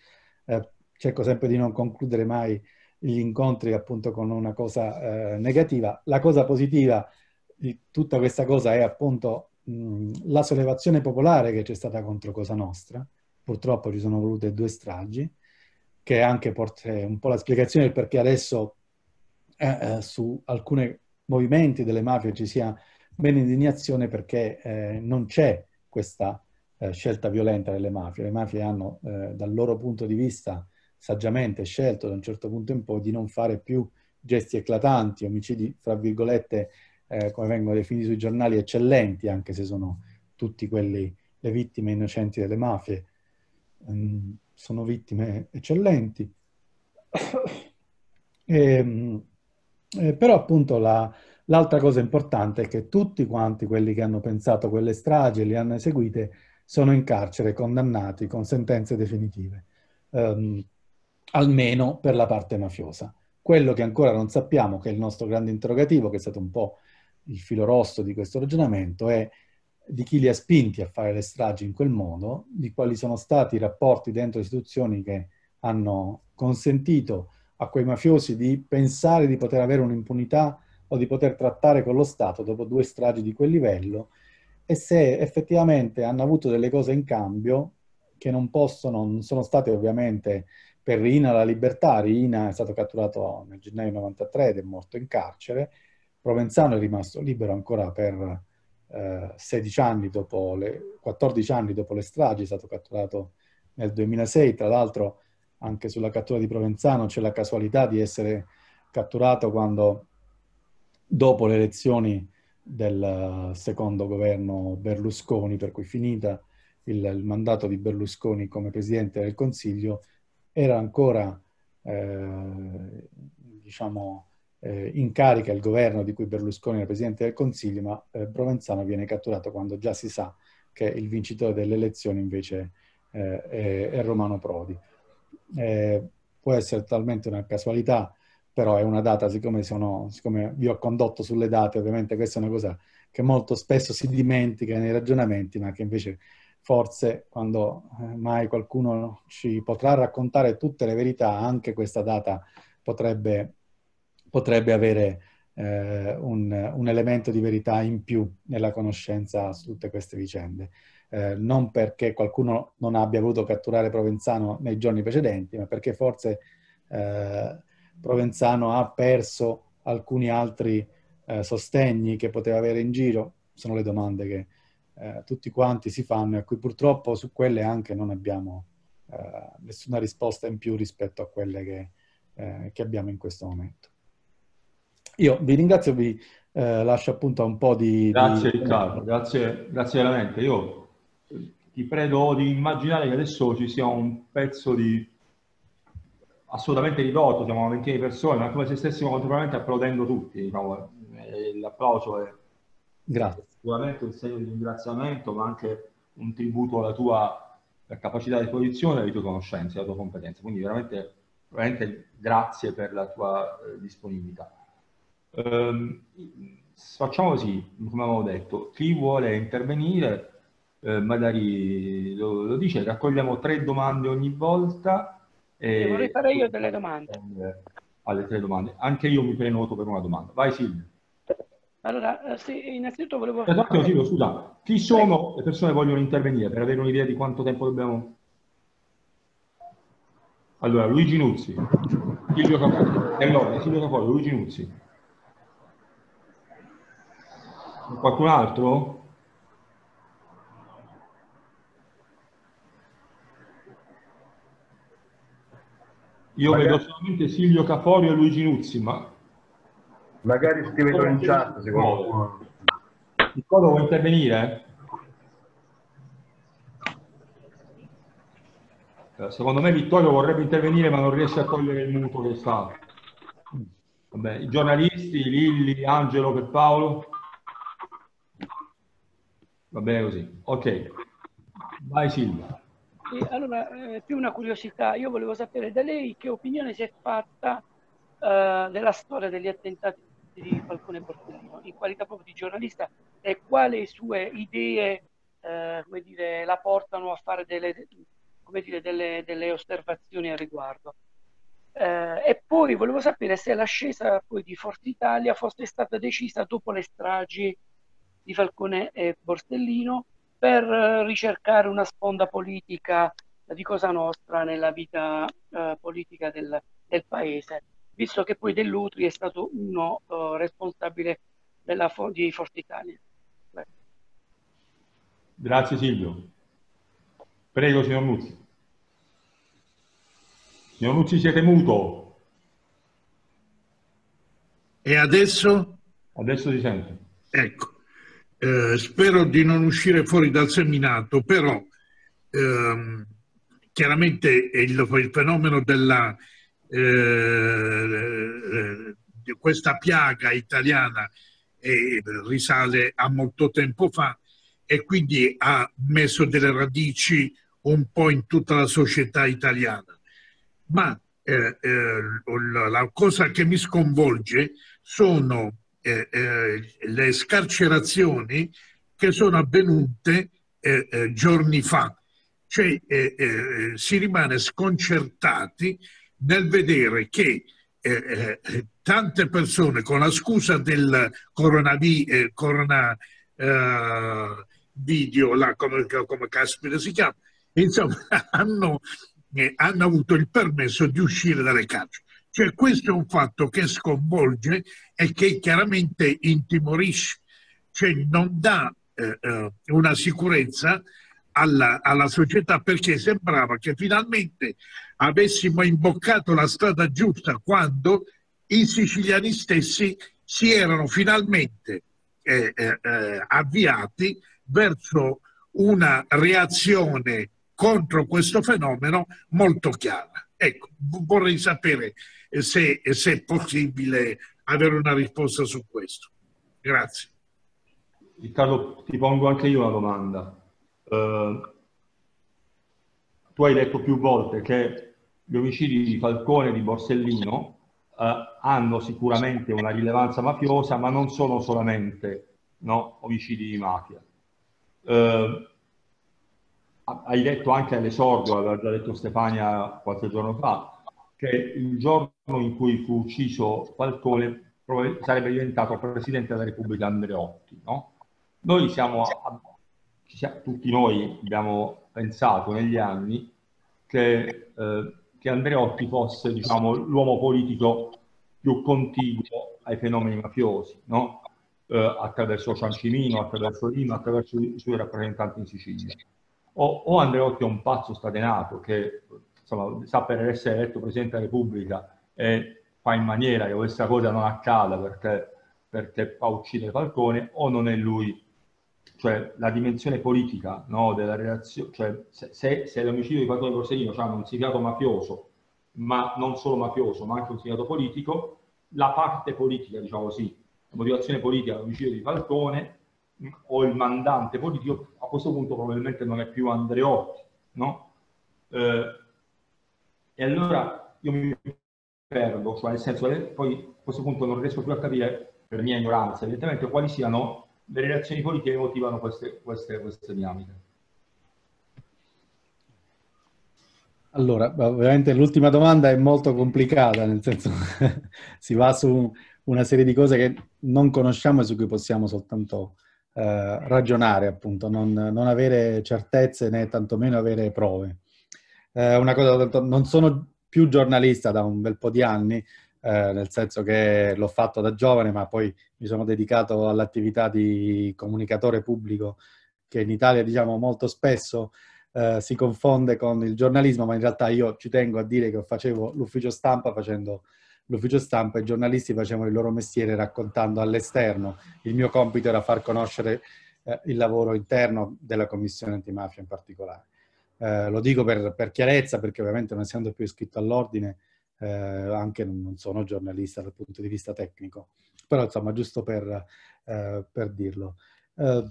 eh, cerco sempre di non concludere mai gli incontri appunto con una cosa eh, negativa. La cosa positiva di tutta questa cosa è appunto mh, la sollevazione popolare che c'è stata contro Cosa Nostra. Purtroppo ci sono volute due stragi, che anche porta un po' la spiegazione del perché adesso eh, eh, su alcuni movimenti delle mafie ci sia bene indignazione perché eh, non c'è questa eh, scelta violenta delle mafie. Le mafie hanno eh, dal loro punto di vista saggiamente scelto da un certo punto in poi di non fare più gesti eclatanti, omicidi, fra virgolette, eh, come vengono definiti sui giornali, eccellenti, anche se sono tutti quelli, le vittime innocenti delle mafie, mm, sono vittime eccellenti. e, ehm, eh, però appunto la, l'altra cosa importante è che tutti quanti quelli che hanno pensato quelle stragi e le hanno eseguite sono in carcere, condannati con sentenze definitive. Um, almeno per la parte mafiosa. Quello che ancora non sappiamo, che è il nostro grande interrogativo, che è stato un po' il filo rosso di questo ragionamento, è di chi li ha spinti a fare le stragi in quel modo, di quali sono stati i rapporti dentro le istituzioni che hanno consentito a quei mafiosi di pensare di poter avere un'impunità o di poter trattare con lo Stato dopo due stragi di quel livello e se effettivamente hanno avuto delle cose in cambio che non possono, non sono state ovviamente per Rina la libertà. Rina è stato catturato nel gennaio 93 ed è morto in carcere. Provenzano è rimasto libero ancora per eh, 16 anni dopo le, 14 anni dopo le stragi, è stato catturato nel 2006. Tra l'altro anche sulla cattura di Provenzano c'è la casualità di essere catturato quando dopo le elezioni del eh, secondo governo Berlusconi, per cui finita il, il mandato di Berlusconi come presidente del Consiglio, era ancora eh, diciamo, eh, in carica il governo di cui Berlusconi era Presidente del Consiglio, ma eh, Provenzano viene catturato quando già si sa che il vincitore delle elezioni invece eh, è, è, Romano Prodi. Eh, può essere talmente una casualità, però è una data, siccome, sono, siccome vi ho condotto sulle date, ovviamente questa è una cosa che molto spesso si dimentica nei ragionamenti, ma che invece forse quando eh, mai qualcuno ci potrà raccontare tutte le verità, anche questa data potrebbe, potrebbe avere eh, un, un, elemento di verità in più nella conoscenza su tutte queste vicende. Eh, non perché qualcuno non abbia voluto catturare Provenzano nei giorni precedenti, ma perché forse eh, Provenzano ha perso alcuni altri eh, sostegni che poteva avere in giro. Sono le domande che eh, tutti quanti si fanno e a cui purtroppo su quelle anche non abbiamo eh, nessuna risposta in più rispetto a quelle che, eh, che abbiamo in questo momento. Io vi ringrazio, vi eh, lascio appunto un po' di... Grazie di... Riccardo, grazie, grazie veramente. Io ti prego di immaginare che adesso ci sia un pezzo di assolutamente ridotto, siamo una ventina di persone, ma come se stessimo contemporaneamente applaudendo tutti. Diciamo, eh, l'applauso è Grazie. Sicuramente un segno di ringraziamento, ma anche un tributo alla tua capacità di posizione, alle tue conoscenze, alla tua competenza. Quindi veramente, veramente grazie per la tua eh, disponibilità. Ehm, facciamo così, come avevo detto, chi vuole intervenire eh, magari lo, lo, dice, raccogliamo tre domande ogni volta. E... Vorrei fare io delle domande. Eh, alle tre domande. Anche io mi prenoto per una domanda. Vai Silvia. Allora, eh, sì, innanzitutto volevo... Un attimo, Silvio, scusa. Chi sono le persone che vogliono intervenire per avere un'idea di quanto tempo dobbiamo... Allora, Luigi Nuzzi, Silvio Capote, allora, Silvio Capote, Luigi Nuzzi. Qualcun altro? Io vedo solamente Silvio Caforio e Luigi Nuzzi, ma Magari scrivetelo in chat se qualcuno. Niccolo vuoi intervenire? Eh, secondo me Vittorio vorrebbe intervenire ma non riesce a togliere il muto che sta. Vabbè, I giornalisti, Lilli, Angelo per Paolo. Va bene così. Ok. Vai Silvia. E allora, eh, più una curiosità, io volevo sapere da lei che opinione si è fatta eh, della storia degli attentati di Falcone Borsellino, in qualità proprio di giornalista e quali sue idee eh, come dire, la portano a fare delle, come dire, delle, delle osservazioni al riguardo. Eh, e poi volevo sapere se l'ascesa poi di Forza Italia fosse stata decisa dopo le stragi di Falcone e Borsellino per eh, ricercare una sponda politica di Cosa Nostra nella vita eh, politica del, del paese visto che poi Dell'Utri è stato uno uh, responsabile della, di Forza Italia. Beh. Grazie Silvio. Prego, signor Muzzi. Signor Muzzi, siete muto. E adesso? Adesso ti sento. Ecco, eh, spero di non uscire fuori dal seminato, però ehm, chiaramente il, il fenomeno della eh, eh, eh, questa piaga italiana eh, risale a molto tempo fa e quindi ha messo delle radici un po' in tutta la società italiana. Ma eh, eh la cosa che mi sconvolge sono le scarcerazioni che sono avvenute giorni fa. Cioè si rimane sconcertati nel vedere che eh, eh, tante persone con la scusa del coronavirus, eh, corona, eh, video, come, come caspita si chiama, insomma, hanno, eh, hanno avuto il permesso di uscire dalle carceri. Cioè questo è un fatto che sconvolge e che chiaramente intimorisce, cioè non dà una sicurezza alla, alla società perché sembrava che finalmente avessimo imboccato la strada giusta quando i siciliani stessi si erano finalmente eh, eh, eh avviati verso una reazione contro questo fenomeno molto chiara. Ecco, vorrei sapere eh, se, eh, se è possibile avere una risposta su questo. Grazie. Riccardo, ti pongo anche io una domanda. Uh, tu hai detto più volte che gli omicidi di Falcone e di Borsellino eh, hanno sicuramente una rilevanza mafiosa, ma non sono solamente no, omicidi di mafia. Eh, hai detto anche all'esordio, aveva già detto Stefania qualche giorno fa, che il giorno in cui fu ucciso Falcone sarebbe diventato presidente della Repubblica Andreotti. No? Noi siamo, tutti noi abbiamo pensato negli anni che eh, che Andreotti fosse diciamo, l'uomo politico più contiguo ai fenomeni mafiosi, no? eh, attraverso Ciancimino, attraverso Lima, attraverso i suoi rappresentanti in Sicilia. O, o Andreotti è un pazzo scatenato che insomma, sa per essere eletto Presidente della Repubblica e fa in maniera che questa cosa non accada perché, perché fa uccidere Falcone, o non è lui cioè la dimensione politica no, della relazione, cioè se, se, se l'omicidio di Patrone Borsellino cioè, hanno un significato mafioso, ma non solo mafioso, ma anche un significato politico, la parte politica, diciamo così, la motivazione politica dell'omicidio di Falcone o il mandante politico, a questo punto probabilmente non è più Andreotti, no? Eh, e allora io mi perdo, cioè nel senso che poi a questo punto non riesco più a capire, per mia ignoranza evidentemente, quali siano le relazioni politiche motivano queste, queste, queste dinamiche. Allora, ovviamente l'ultima domanda è molto complicata, nel senso si va su una serie di cose che non conosciamo e su cui possiamo soltanto eh, ragionare, appunto, non, non, avere certezze né tantomeno avere prove. Eh, una cosa, non sono più giornalista da un bel po' di anni, eh, nel senso che l'ho fatto da giovane, ma poi mi sono dedicato all'attività di comunicatore pubblico, che in Italia diciamo molto spesso eh, si confonde con il giornalismo, ma in realtà io ci tengo a dire che facevo l'ufficio stampa facendo l'ufficio stampa e i giornalisti facevano il loro mestiere raccontando all'esterno. Il mio compito era far conoscere eh, il lavoro interno della Commissione antimafia in particolare. Eh, lo dico per, per, chiarezza, perché ovviamente non essendo più iscritto all'ordine, eh, anche non, sono giornalista dal punto di vista tecnico, però insomma giusto per, eh, per dirlo. Eh,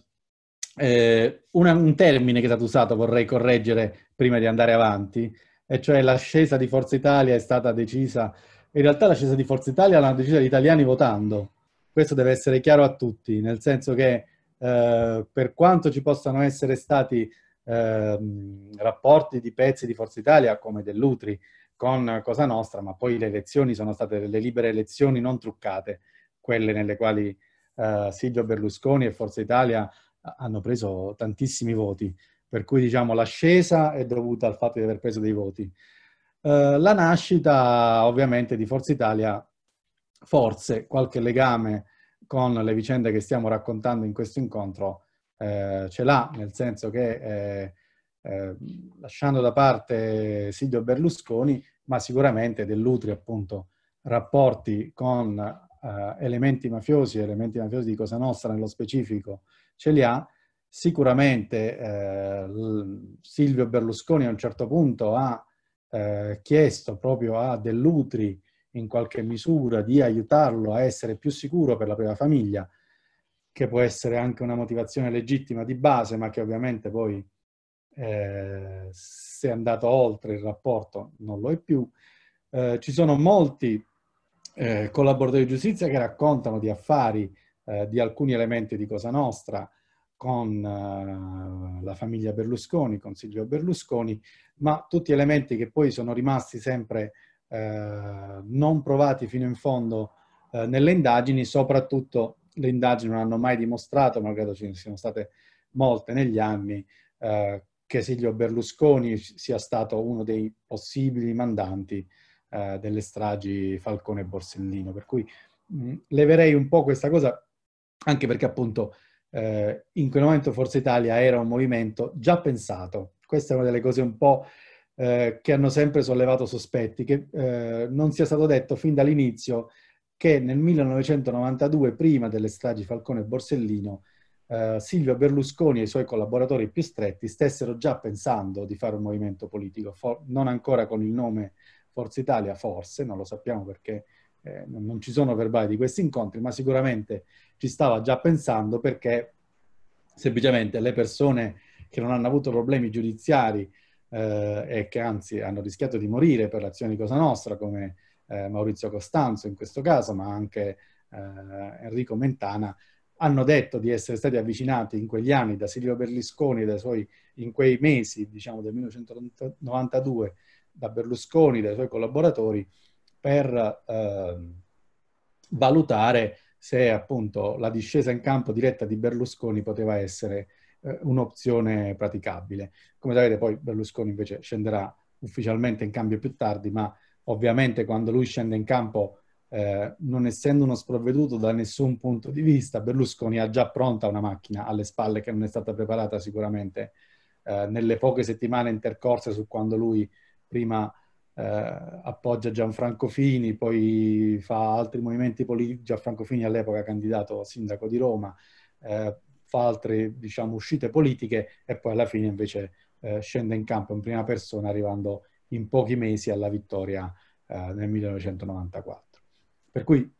eh, una, un termine che è stato usato vorrei correggere prima di andare avanti, e cioè l'ascesa di Forza Italia è stata decisa, in realtà l'ascesa di Forza Italia l'hanno decisa gli italiani votando, questo deve essere chiaro a tutti, nel senso che eh, per quanto ci possano essere stati ehm, rapporti di pezzi di Forza Italia come dell'Utri, con Cosa Nostra, ma poi le elezioni sono state delle libere elezioni non truccate, quelle nelle quali eh, Silvio Berlusconi e Forza Italia hanno preso tantissimi voti, per cui diciamo l'ascesa è dovuta al fatto di aver preso dei voti. Eh, la nascita ovviamente di Forza Italia, forse qualche legame con le vicende che stiamo raccontando in questo incontro eh, ce l'ha, nel senso che eh, Ehm, lasciando da parte Silvio Berlusconi, ma sicuramente dell'Utri appunto rapporti con eh, elementi mafiosi, elementi mafiosi di Cosa Nostra nello specifico ce li ha, sicuramente eh, Silvio Berlusconi a un certo punto ha eh, chiesto proprio a Dell'Utri in qualche misura di aiutarlo a essere più sicuro per la propria famiglia, che può essere anche una motivazione legittima di base, ma che ovviamente poi eh, se è andato oltre il rapporto non lo è più. Eh, ci sono molti eh, collaboratori di giustizia che raccontano di affari, eh, di alcuni elementi di Cosa Nostra con eh, la famiglia Berlusconi, con Silvio Berlusconi, ma tutti elementi che poi sono rimasti sempre eh, non provati fino in fondo nelle indagini, soprattutto le indagini non hanno mai dimostrato, malgrado ce ne siano state molte negli anni, eh, che Silvio Berlusconi sia stato uno dei possibili mandanti eh, delle stragi Falcone e Borsellino. Per cui mh, leverei un po' questa cosa, anche perché appunto eh, in quel momento Forza Italia era un movimento già pensato. Questa è una delle cose un po' eh, che hanno sempre sollevato sospetti, che eh, non sia stato detto fin dall'inizio che nel 1992, prima delle stragi Falcone e Borsellino, eh, Silvio Berlusconi e i suoi collaboratori più stretti stessero già pensando di fare un movimento politico, for- non ancora con il nome Forza Italia, forse, non lo sappiamo perché eh, non ci sono verbali di questi incontri, ma sicuramente ci stava già pensando perché semplicemente le persone che non hanno avuto problemi giudiziari eh, e che anzi hanno rischiato di morire per l'azione di Cosa Nostra, come eh, Maurizio Costanzo in questo caso, ma anche eh, Enrico Mentana, hanno detto di essere stati avvicinati in quegli anni da Silvio Berlusconi, suoi, in quei mesi, diciamo, del 1992, da Berlusconi, dai suoi collaboratori, per eh, valutare se appunto la discesa in campo diretta di Berlusconi poteva essere eh, un'opzione praticabile. Come sapete poi Berlusconi invece scenderà ufficialmente in cambio più tardi, ma ovviamente quando lui scende in campo eh, non essendo uno sprovveduto da nessun punto di vista, Berlusconi ha già pronta una macchina alle spalle che non è stata preparata sicuramente eh, nelle poche settimane intercorse su quando lui prima eh, appoggia Gianfranco Fini, poi fa altri movimenti politici, Gianfranco Fini all'epoca candidato sindaco di Roma, eh, fa altre diciamo, uscite politiche e poi alla fine invece eh, scende in campo in prima persona arrivando in pochi mesi alla vittoria eh, nel 1994. Per cui,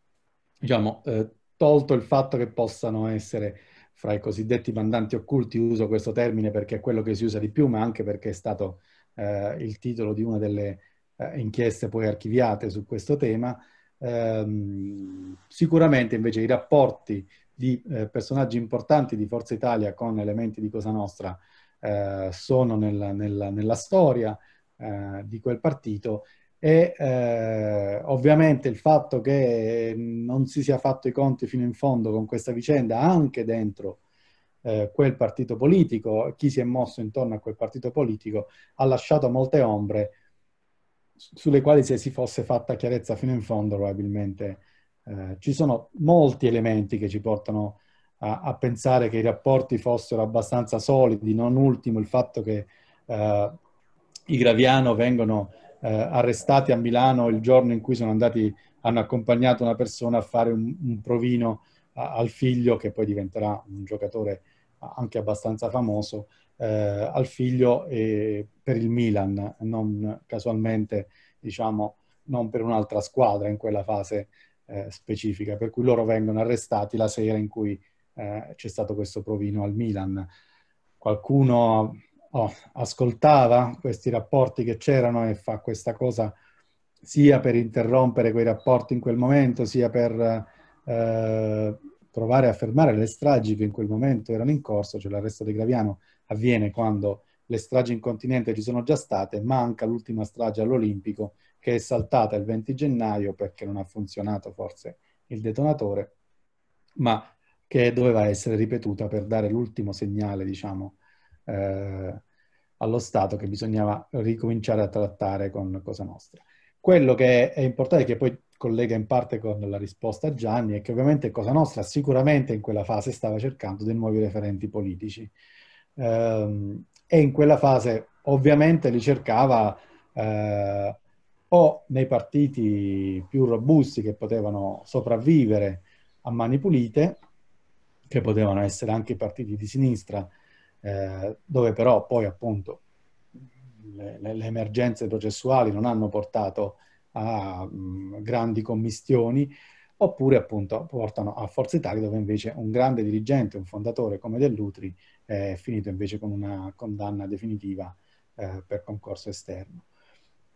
diciamo, eh, tolto il fatto che possano essere fra i cosiddetti mandanti occulti, uso questo termine perché è quello che si usa di più, ma anche perché è stato eh, il titolo di una delle eh, inchieste poi archiviate su questo tema, ehm, sicuramente invece i rapporti di eh, personaggi importanti di Forza Italia con elementi di Cosa Nostra eh, sono nella, nella, nella storia eh, di quel partito e eh, ovviamente il fatto che non si sia fatto i conti fino in fondo con questa vicenda anche dentro eh, quel partito politico, chi si è mosso intorno a quel partito politico ha lasciato molte ombre sulle quali se si fosse fatta chiarezza fino in fondo probabilmente eh, ci sono molti elementi che ci portano a, a, pensare che i rapporti fossero abbastanza solidi, non ultimo il fatto che eh, i Graviano vengono eh, arrestati a Milano il giorno in cui sono andati, hanno accompagnato una persona a fare un, un provino a, al figlio, che poi diventerà un giocatore anche abbastanza famoso, eh, al figlio eh, per il Milan, non casualmente, diciamo, non per un'altra squadra in quella fase eh, specifica, per cui loro vengono arrestati la sera in cui eh, c'è stato questo provino al Milan. Qualcuno oh, ascoltava questi rapporti che c'erano e fa questa cosa sia per interrompere quei rapporti in quel momento, sia per eh, provare a fermare le stragi che in quel momento erano in corso, cioè l'arresto di Graviano avviene quando le stragi in continente ci sono già state, manca l'ultima strage all'Olimpico che è saltata il 20 gennaio perché non ha funzionato forse il detonatore, ma che doveva essere ripetuta per dare l'ultimo segnale, diciamo, eh, allo Stato che bisognava ricominciare a trattare con Cosa Nostra. Quello che è importante, che poi collega in parte con la risposta a Gianni, è che ovviamente Cosa Nostra sicuramente in quella fase stava cercando dei nuovi referenti politici ehm, e in quella fase ovviamente li cercava eh, o nei partiti più robusti che potevano sopravvivere a mani pulite, che potevano essere anche i partiti di sinistra eh, dove però poi appunto le, le, le, emergenze processuali non hanno portato a mh, mm, grandi commistioni, oppure appunto portano a Forza Italia dove invece un grande dirigente, un fondatore come Dell'Utri è finito invece con una condanna definitiva eh, per concorso esterno.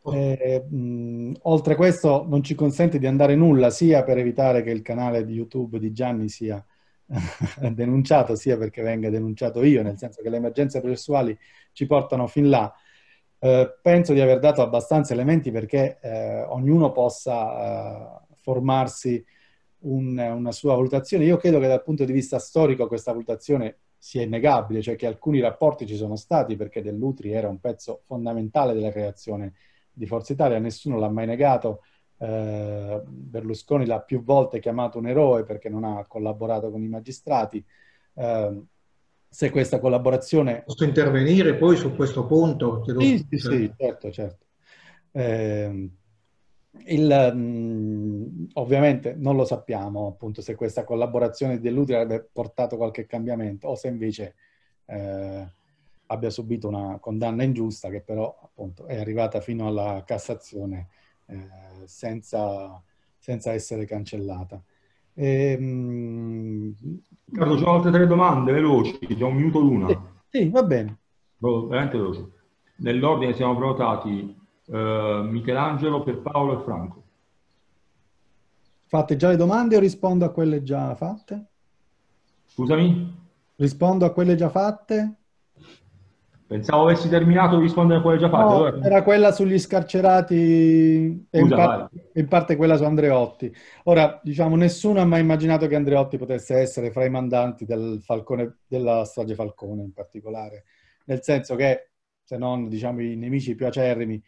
Oh. E, eh, mh, mm, oltre a questo non ci consente di andare nulla sia per evitare che il canale di YouTube di Gianni sia denunciato sia perché venga denunciato io, nel senso che le emergenze processuali ci portano fin là. Eh, penso di aver dato abbastanza elementi perché eh, ognuno possa eh, formarsi un, una sua valutazione. Io credo che dal punto di vista storico questa valutazione sia innegabile, cioè che alcuni rapporti ci sono stati perché Dell'Utri era un pezzo fondamentale della creazione di Forza Italia, nessuno l'ha mai negato, eh, Berlusconi l'ha più volte chiamato un eroe perché non ha collaborato con i magistrati. Ehm, se questa collaborazione... Posso intervenire poi su questo punto? Lo... Sì, sì, sì, certo, certo. Eh, il, mm, ovviamente non lo sappiamo appunto se questa collaborazione dell'Utile avrebbe portato qualche cambiamento o se invece eh, abbia subito una condanna ingiusta che però appunto è arrivata fino alla Cassazione eh, senza, senza, essere cancellata. E, ehm, mh, Carlo, ho altre tre domande veloci, c'è un minuto l'una. Sì, sì, va bene. Però, oh, veramente veloce. Nell'ordine siamo prenotati eh, Michelangelo per Paolo e Franco. Fate già le domande o rispondo a quelle già fatte? Scusami? Rispondo a quelle già fatte? Pensavo avessi terminato di rispondere a quelle già fatte. No, allora... Era quella sugli scarcerati e, in parte, in parte, quella su Andreotti. Ora, diciamo, nessuno ha mai immaginato che Andreotti potesse essere fra i mandanti del Falcone, della strage Falcone in particolare. Nel senso che, se non diciamo, i nemici più acerrimi,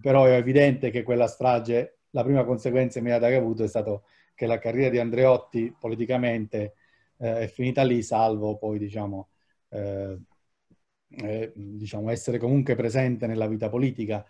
però è evidente che quella strage, la prima conseguenza immediata che ha avuto è stato che la carriera di Andreotti politicamente eh, è finita lì, salvo poi, diciamo... Eh, eh, diciamo, essere comunque presente nella vita politica,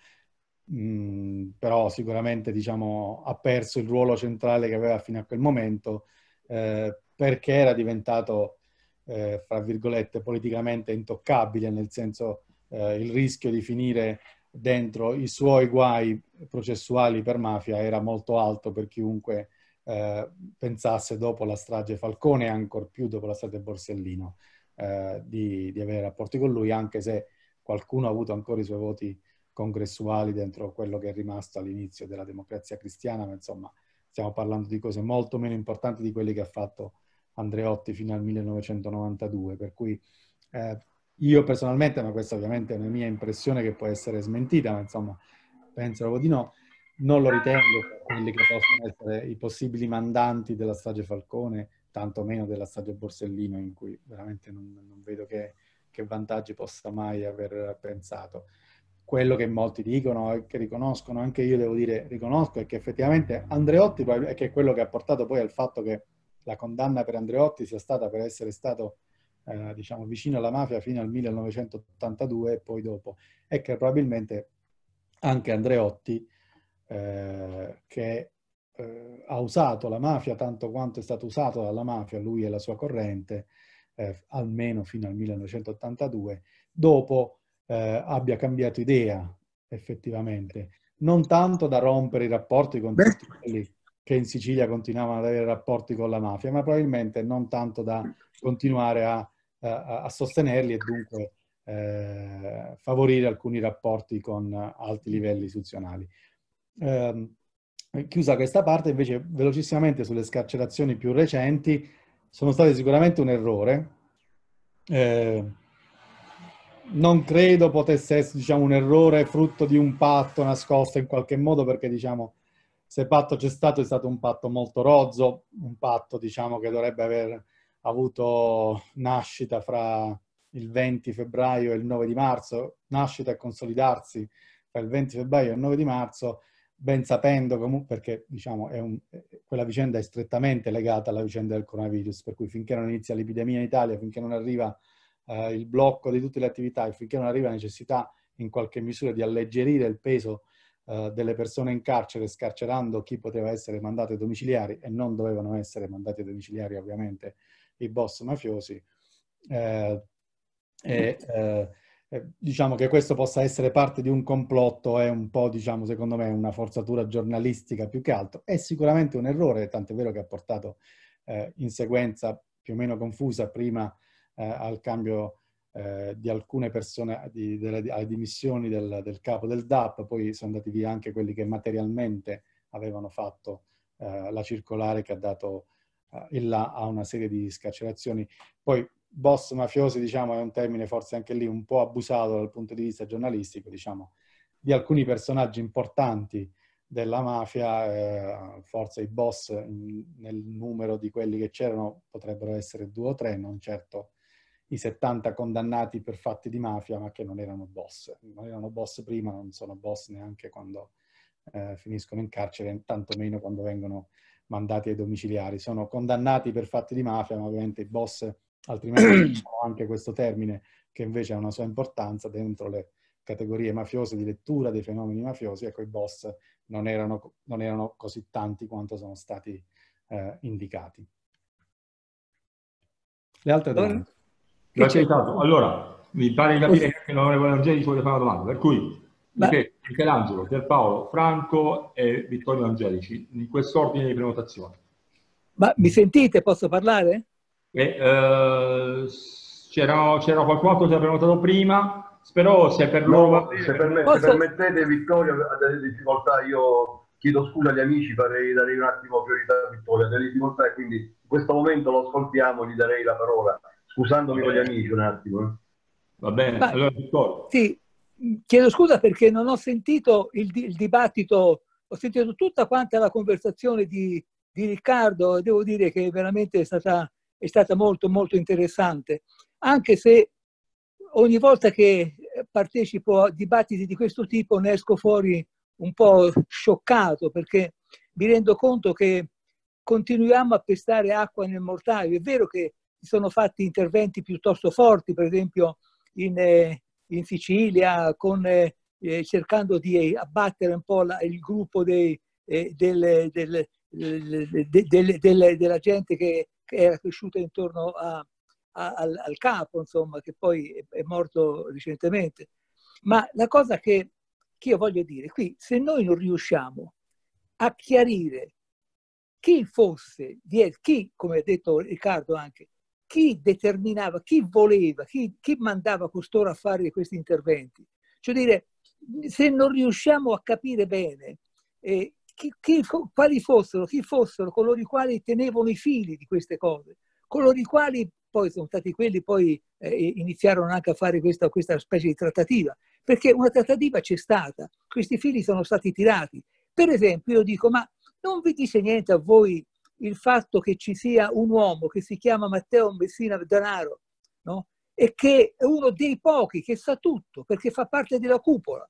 mh, mm, però sicuramente diciamo, ha perso il ruolo centrale che aveva fino a quel momento eh, perché era diventato, eh, fra virgolette, politicamente intoccabile, nel senso eh, il rischio di finire dentro i suoi guai processuali per mafia era molto alto per chiunque eh, pensasse dopo la strage Falcone e ancor più dopo la strage Borsellino. Eh, di, di, avere rapporti con lui, anche se qualcuno ha avuto ancora i suoi voti congressuali dentro quello che è rimasto all'inizio della democrazia cristiana, ma insomma stiamo parlando di cose molto meno importanti di quelle che ha fatto Andreotti fino al 1992, per cui eh, io personalmente, ma questa ovviamente è una mia impressione che può essere smentita, ma insomma penso di no, non lo ritengo quelli che possono essere i possibili mandanti della strage Falcone tanto meno della Stadio Borsellino in cui veramente non, non vedo che, che, vantaggi possa mai aver pensato. Quello che molti dicono e che riconoscono, anche io devo dire riconosco, è che effettivamente Andreotti è, è quello che ha portato poi al fatto che la condanna per Andreotti sia stata per essere stato eh, diciamo, vicino alla mafia fino al 1982 e poi dopo, è che probabilmente anche Andreotti, eh, che eh, ha usato la mafia tanto quanto è stato usato dalla mafia, lui e la sua corrente, eh, almeno fino al 1982, dopo eh, abbia cambiato idea effettivamente, non tanto da rompere i rapporti con tutti quelli che in Sicilia continuavano ad avere rapporti con la mafia, ma probabilmente non tanto da continuare a, a, a sostenerli e dunque eh, favorire alcuni rapporti con alti livelli istituzionali. Eh, Chiusa questa parte, invece, velocissimamente sulle scarcerazioni più recenti, sono state sicuramente un errore. Eh, non credo potesse essere diciamo, un errore frutto di un patto nascosto in qualche modo, perché diciamo, se patto c'è stato è stato un patto molto rozzo, un patto diciamo, che dovrebbe aver avuto nascita fra il 20 febbraio e il 9 di marzo, nascita e consolidarsi tra il 20 febbraio e il 9 di marzo, ben sapendo comunque, perché diciamo, un, quella vicenda è strettamente legata alla vicenda del coronavirus, per cui finché non inizia l'epidemia in Italia, finché non arriva eh, il blocco di tutte le attività e finché non arriva la necessità in qualche misura di alleggerire il peso eh, delle persone in carcere, scarcerando chi poteva essere mandato ai domiciliari e non dovevano essere mandati ai domiciliari ovviamente i boss mafiosi, eh, e, eh, eh, diciamo che questo possa essere parte di un complotto è un po', diciamo, secondo me, una forzatura giornalistica più che altro. È sicuramente un errore, tant'è vero che ha portato eh, in sequenza più o meno confusa prima eh, al cambio eh, di alcune persone, di, delle, alle dimissioni del, del, capo del DAP, poi sono andati via anche quelli che materialmente avevano fatto eh, la circolare che ha dato il là a una serie di scarcerazioni. Poi boss mafiosi, diciamo, è un termine forse anche lì un po' abusato dal punto di vista giornalistico, diciamo, di alcuni personaggi importanti della mafia, eh, forse i boss in, nel numero di quelli che c'erano potrebbero essere due o tre, non certo i 70 condannati per fatti di mafia, ma che non erano boss. Non erano boss prima, non sono boss neanche quando eh, finiscono in carcere, tantomeno quando vengono mandati ai domiciliari. Sono condannati per fatti di mafia, ma ovviamente i boss altrimenti diciamo anche questo termine che invece ha una sua importanza dentro le categorie mafiose di lettura dei fenomeni mafiosi, ecco i boss non erano, non erano così tanti quanto sono stati eh, indicati. Le altre domande? Grazie Allora, mi pare di capire che l'onorevole Angeli vuole fare una domanda, per cui Michelangelo, Pierpaolo, Franco e Vittorio Angelici, in quest'ordine di prenotazione. Ma mi sentite? Posso parlare? E, eh, c'era, c'era qualcuno che aveva notato prima, però se per loro no, va bene... Se, permet- posso... se permettete Vittorio, ha delle difficoltà, io chiedo scusa agli amici, farei, darei un attimo priorità a Vittorio, ha delle difficoltà e quindi in questo momento lo ascoltiamo, gli darei la parola, scusandomi con gli amici un attimo. Eh. Va bene, Ma, allora Vittorio. Sì, chiedo scusa perché non ho sentito il, il dibattito, ho sentito tutta quanta la conversazione di, di Riccardo e devo dire che veramente è stata è stata molto molto interessante, anche se ogni volta che partecipo a dibattiti di questo tipo ne esco fuori un po' scioccato perché mi rendo conto che continuiamo a pestare acqua nel mortaio. È vero che si sono fatti interventi piuttosto forti, per esempio in, eh, in Sicilia, con, eh, eh, cercando di abbattere un po' la, il gruppo dei, eh, del, del, del, della gente che era cresciuta intorno a, a, al, al, capo, insomma, che poi è, è, morto recentemente. Ma la cosa che, che io voglio dire qui, se noi non riusciamo a chiarire chi fosse, chi, come ha detto Riccardo anche, chi determinava, chi voleva, chi, chi mandava costoro a fare questi interventi. Cioè dire, se non riusciamo a capire bene eh, chi, chi, quali fossero, chi fossero coloro i quali tenevano i fili di queste cose, coloro i quali poi sono stati quelli poi eh, iniziarono anche a fare questa, questa specie di trattativa, perché una trattativa c'è stata, questi fili sono stati tirati. Per esempio io dico, ma non vi dice niente a voi il fatto che ci sia un uomo che si chiama Matteo Messina Danaro, no? e che è uno dei pochi che sa tutto, perché fa parte della cupola,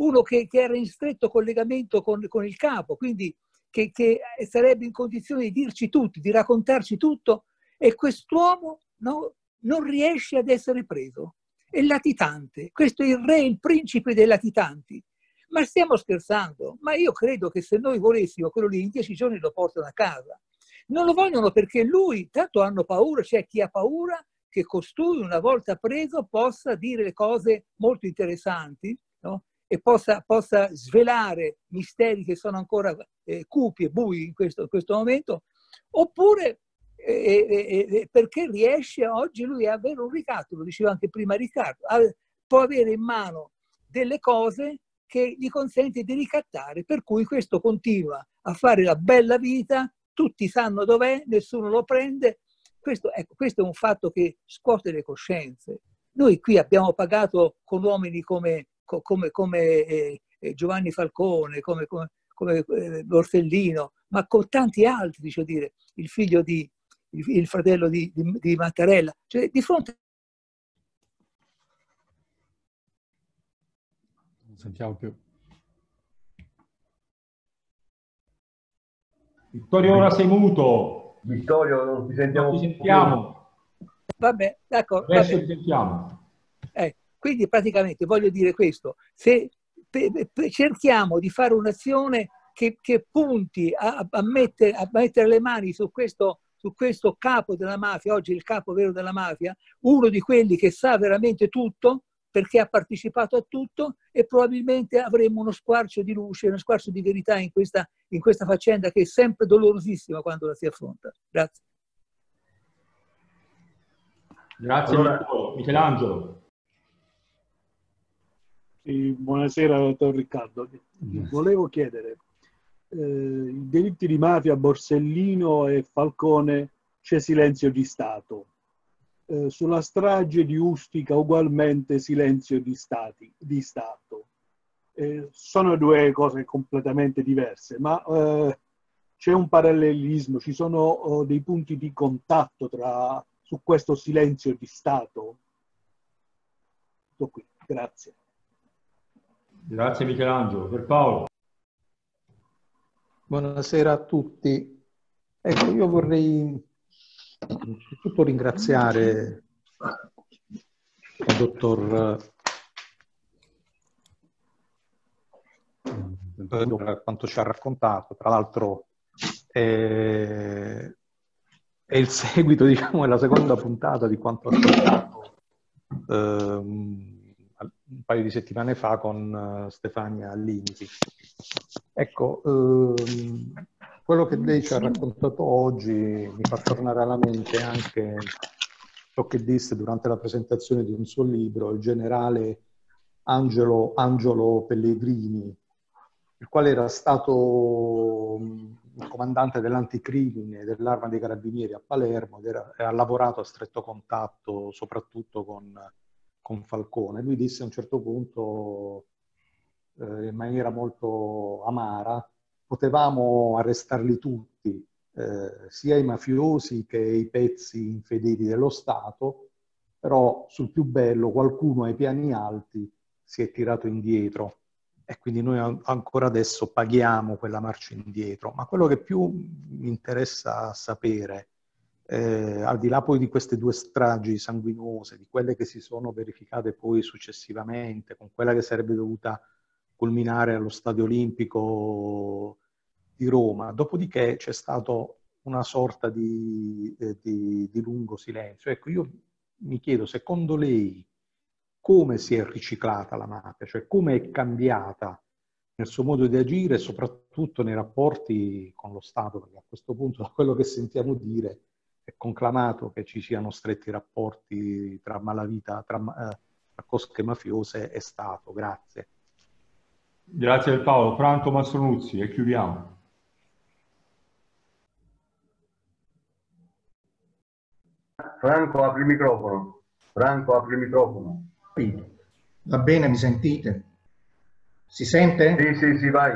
uno che, che era in stretto collegamento con, con il capo, quindi che, che, sarebbe in condizione di dirci tutto, di raccontarci tutto, e quest'uomo no, non riesce ad essere preso. È latitante, questo è il re, il principe dei latitanti. Ma stiamo scherzando, ma io credo che se noi volessimo quello lì in dieci giorni lo portano a casa. Non lo vogliono perché lui, tanto hanno paura, c'è cioè chi ha paura che costui una volta preso possa dire cose molto interessanti, no? e possa, possa svelare misteri che sono ancora eh, cupi e bui in questo, in questo momento, oppure eh, eh, eh, eh, perché riesce oggi lui ad avere un ricatto, lo diceva anche prima Riccardo, a, può avere in mano delle cose che gli consente di ricattare, per cui questo continua a fare la bella vita, tutti sanno dov'è, nessuno lo prende. Questo, ecco, questo è un fatto che scuote le coscienze. Noi qui abbiamo pagato con uomini come co- come, come eh, eh, Giovanni Falcone, come, come, come eh, Orfellino, ma con tanti altri, cioè dire, il figlio di, il, il fratello di, di, di Mattarella. Cioè, di fronte non sentiamo più. Vittorio, ora sei muto. Vittorio, non ti sentiamo. Non ti sentiamo. Vabbè, d'accordo. Adesso vabbè. ti sentiamo. Quindi praticamente voglio dire questo, se cerchiamo di fare un'azione che, che punti a, a, mettere, a, mettere, le mani su questo, su questo capo della mafia, oggi il capo vero della mafia, uno di quelli che sa veramente tutto, perché ha partecipato a tutto e probabilmente avremo uno squarcio di luce, uno squarcio di verità in questa, in questa faccenda che è sempre dolorosissima quando la si affronta. Grazie. Grazie allora, Michelangelo. Sì, buonasera, dottor Riccardo. Volevo chiedere, eh, i delitti di mafia Borsellino e Falcone c'è silenzio di Stato. Eh, sulla strage di Ustica ugualmente silenzio di, stati, di Stato. Eh, sono due cose completamente diverse, ma eh, c'è un parallelismo, ci sono oh, dei punti di contatto tra, su questo silenzio di Stato. Tutto qui, grazie. Grazie Michelangelo. Per Paolo. Buonasera a tutti. Ecco, io vorrei innanzitutto ringraziare il dottor per quanto ci ha raccontato. Tra l'altro è, è il seguito, diciamo, è la seconda puntata di quanto ha raccontato. Ehm, un paio di settimane fa con eh, Stefania Limiti. Ecco, ehm, quello che lei ci ha raccontato oggi mi fa tornare alla mente anche ciò che disse durante la presentazione di un suo libro, il generale Angelo, Angelo Pellegrini, il quale era stato mm, il comandante dell'anticrimine dell'arma dei carabinieri a Palermo ed era, era lavorato a stretto contatto soprattutto con con Falcone. Lui disse a un certo punto, eh, in maniera molto amara, potevamo arrestarli tutti, eh, sia i mafiosi che i pezzi infedeli dello Stato, però sul più bello qualcuno ai piani alti si è tirato indietro e quindi noi ancora adesso paghiamo quella marcia indietro. Ma quello che più mi interessa sapere eh, al di là poi di queste due stragi sanguinose, di quelle che si sono verificate poi successivamente, con quella che sarebbe dovuta culminare allo Stadio Olimpico di Roma, dopodiché c'è stato una sorta di, eh, di, di lungo silenzio. Ecco, io mi chiedo, secondo lei, come si è riciclata la mafia, cioè come è cambiata nel suo modo di agire, soprattutto nei rapporti con lo Stato, perché a questo punto, da quello che sentiamo dire, è conclamato che ci siano stretti rapporti tra malavita, tra, eh, tra cosche mafiose e Stato. Grazie. Grazie Paolo. Franco Massonuzzi e chiudiamo. Franco apri il microfono. Franco apri il microfono. Va bene, mi sentite? Si sente? Sì, sì, sì, vai.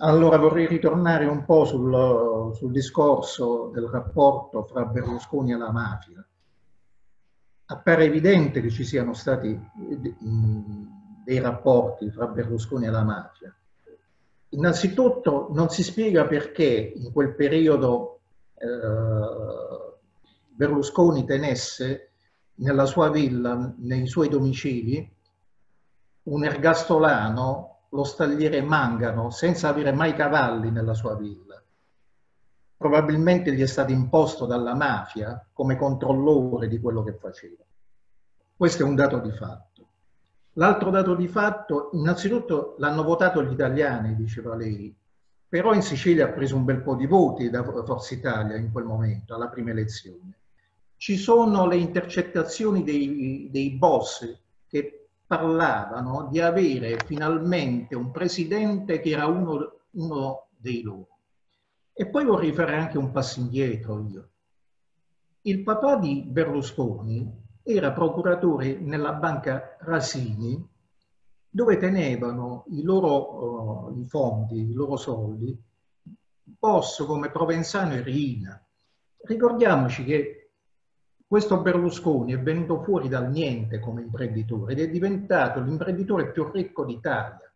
Allora vorrei ritornare un po' sul, sul, discorso del rapporto fra Berlusconi e la mafia. Appare evidente che ci siano stati dei rapporti fra Berlusconi e la mafia. Innanzitutto non si spiega perché in quel periodo eh, Berlusconi tenesse nella sua villa, nei suoi domicili, un ergastolano lo stagliere Mangano senza avere mai cavalli nella sua villa. Probabilmente gli è stato imposto dalla mafia come controllore di quello che faceva. Questo è un dato di fatto. L'altro dato di fatto, innanzitutto l'hanno votato gli italiani, diceva lei, però in Sicilia ha preso un bel po' di voti da Forza Italia in quel momento, alla prima elezione. Ci sono le intercettazioni dei, dei boss che parlavano di avere finalmente un presidente che era uno, uno dei loro. E poi vorrei fare anche un passo indietro io. Il papà di Berlusconi era procuratore nella banca Rasini, dove tenevano i loro uh, i fondi, i loro soldi, Bosso come Provenzano e Rina. Ricordiamoci che questo Berlusconi è venuto fuori dal niente come imprenditore ed è diventato l'imprenditore più ricco d'Italia.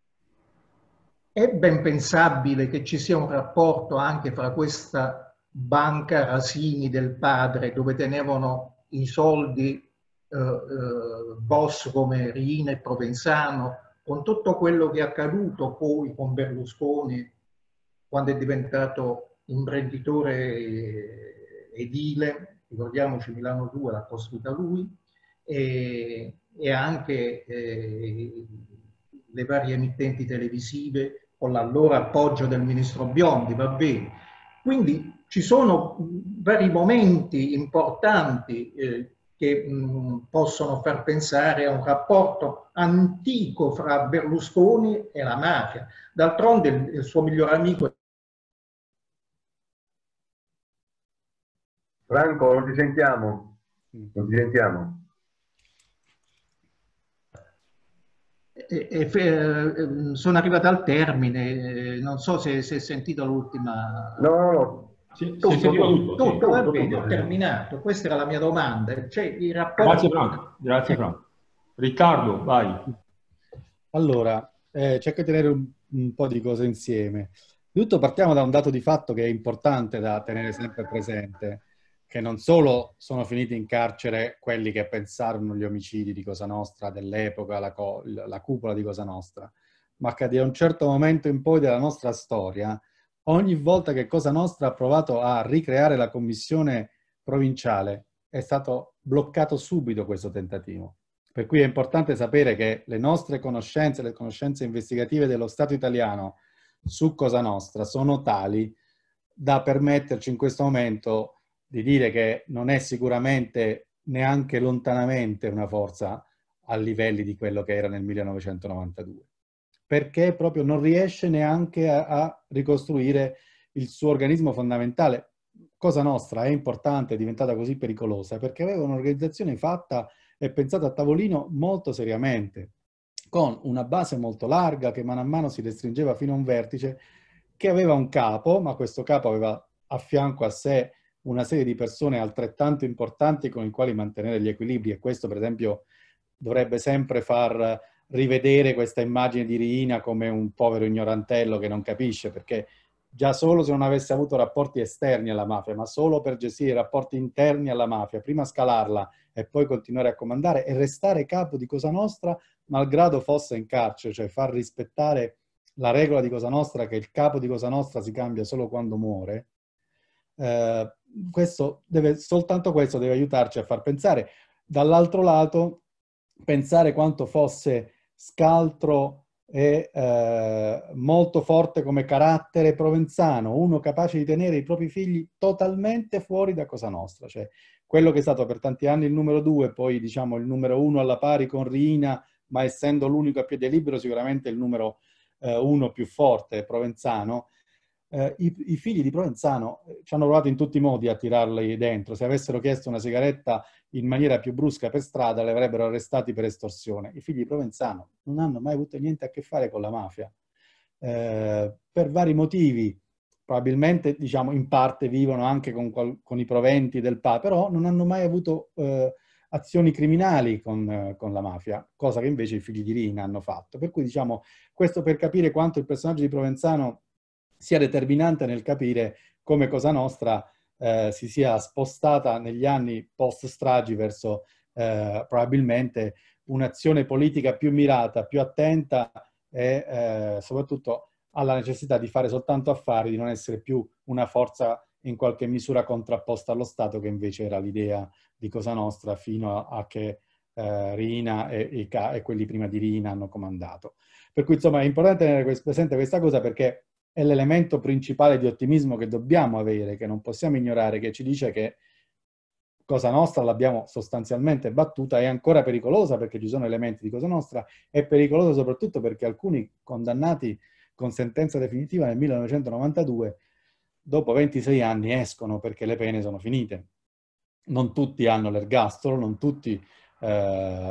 È ben pensabile che ci sia un rapporto anche fra questa banca Rasini del padre, dove tenevano i soldi eh, eh, boss come Rina e Provenzano, con tutto quello che è accaduto poi con Berlusconi quando è diventato imprenditore edile ricordiamoci Milano 2, l'ha costruita lui, e, e anche eh, le varie emittenti televisive con l'allora appoggio del ministro Biondi, va bene. Quindi ci sono vari momenti importanti eh, che mh, possono far pensare a un rapporto antico fra Berlusconi e la mafia. D'altronde il, il suo miglior amico Franco, non ti sentiamo. Mm. Non ti sentiamo. E, e, e, eh, sono arrivato al termine, eh, non so se, hai sentito l'ultima. No, no, no. Si, tutto, si tutto, tutto, tutto, tutto, va bene, ho terminato. Questa era la mia domanda. Cioè, il rapporto... Grazie Franco, grazie Franco. Riccardo, vai. Allora, eh, cerco di tenere un, un, po' di cose insieme. Tutto partiamo da un dato di fatto che è importante da tenere sempre presente che non solo sono finiti in carcere quelli che pensarono gli omicidi di Cosa Nostra dell'epoca, la, co- la cupola di Cosa Nostra, ma che da un certo momento in poi della nostra storia, ogni volta che Cosa Nostra ha provato a ricreare la commissione provinciale, è stato bloccato subito questo tentativo. Per cui è importante sapere che le nostre conoscenze, le conoscenze investigative dello Stato italiano su Cosa Nostra sono tali da permetterci in questo momento di dire che non è sicuramente neanche lontanamente una forza a livelli di quello che era nel 1992, perché proprio non riesce neanche a, a ricostruire il suo organismo fondamentale. Cosa nostra è importante, è diventata così pericolosa, perché aveva un'organizzazione fatta e pensata a tavolino molto seriamente, con una base molto larga che mano a mano si restringeva fino a un vertice che aveva un capo, ma questo capo aveva a fianco a sé una serie di persone altrettanto importanti con le quali mantenere gli equilibri e questo per esempio dovrebbe sempre far rivedere questa immagine di Riina come un povero ignorantello che non capisce perché già solo se non avesse avuto rapporti esterni alla mafia ma solo per gestire i rapporti interni alla mafia prima scalarla e poi continuare a comandare e restare capo di Cosa Nostra malgrado fosse in carcere cioè far rispettare la regola di Cosa Nostra che il capo di Cosa Nostra si cambia solo quando muore eh, questo deve, soltanto questo deve aiutarci a far pensare. Dall'altro lato, pensare quanto fosse scaltro e eh, molto forte come carattere provenzano, uno capace di tenere i propri figli totalmente fuori da Cosa Nostra, cioè quello che è stato per tanti anni il numero due, poi diciamo il numero uno alla pari con Riina, ma essendo l'unico a piede libero sicuramente il numero eh, uno più forte, provenzano, eh, i, i, figli di Provenzano eh, ci hanno provato in tutti i modi a tirarli dentro. Se avessero chiesto una sigaretta in maniera più brusca per strada, li avrebbero arrestati per estorsione. I figli di Provenzano non hanno mai avuto niente a che fare con la mafia. Eh, per vari motivi, probabilmente diciamo in parte vivono anche con, con i proventi del PA, però non hanno mai avuto eh, azioni criminali con, eh, con, la mafia, cosa che invece i figli di Rina hanno fatto. Per cui diciamo, questo per capire quanto il personaggio di Provenzano sia determinante nel capire come Cosa Nostra eh, si sia spostata negli anni post-stragi verso eh, probabilmente un'azione politica più mirata, più attenta e eh, soprattutto alla necessità di fare soltanto affari, di non essere più una forza in qualche misura contrapposta allo Stato, che invece era l'idea di Cosa Nostra fino a, a che eh, Rina e, e, e, quelli prima di Rina hanno comandato. Per cui insomma è importante tenere presente questa cosa perché è l'elemento principale di ottimismo che dobbiamo avere, che non possiamo ignorare, che ci dice che Cosa Nostra l'abbiamo sostanzialmente battuta, è ancora pericolosa perché ci sono elementi di Cosa Nostra, è pericolosa soprattutto perché alcuni condannati con sentenza definitiva nel 1992, dopo 26 anni escono perché le pene sono finite. Non tutti hanno l'ergastolo, non tutti eh,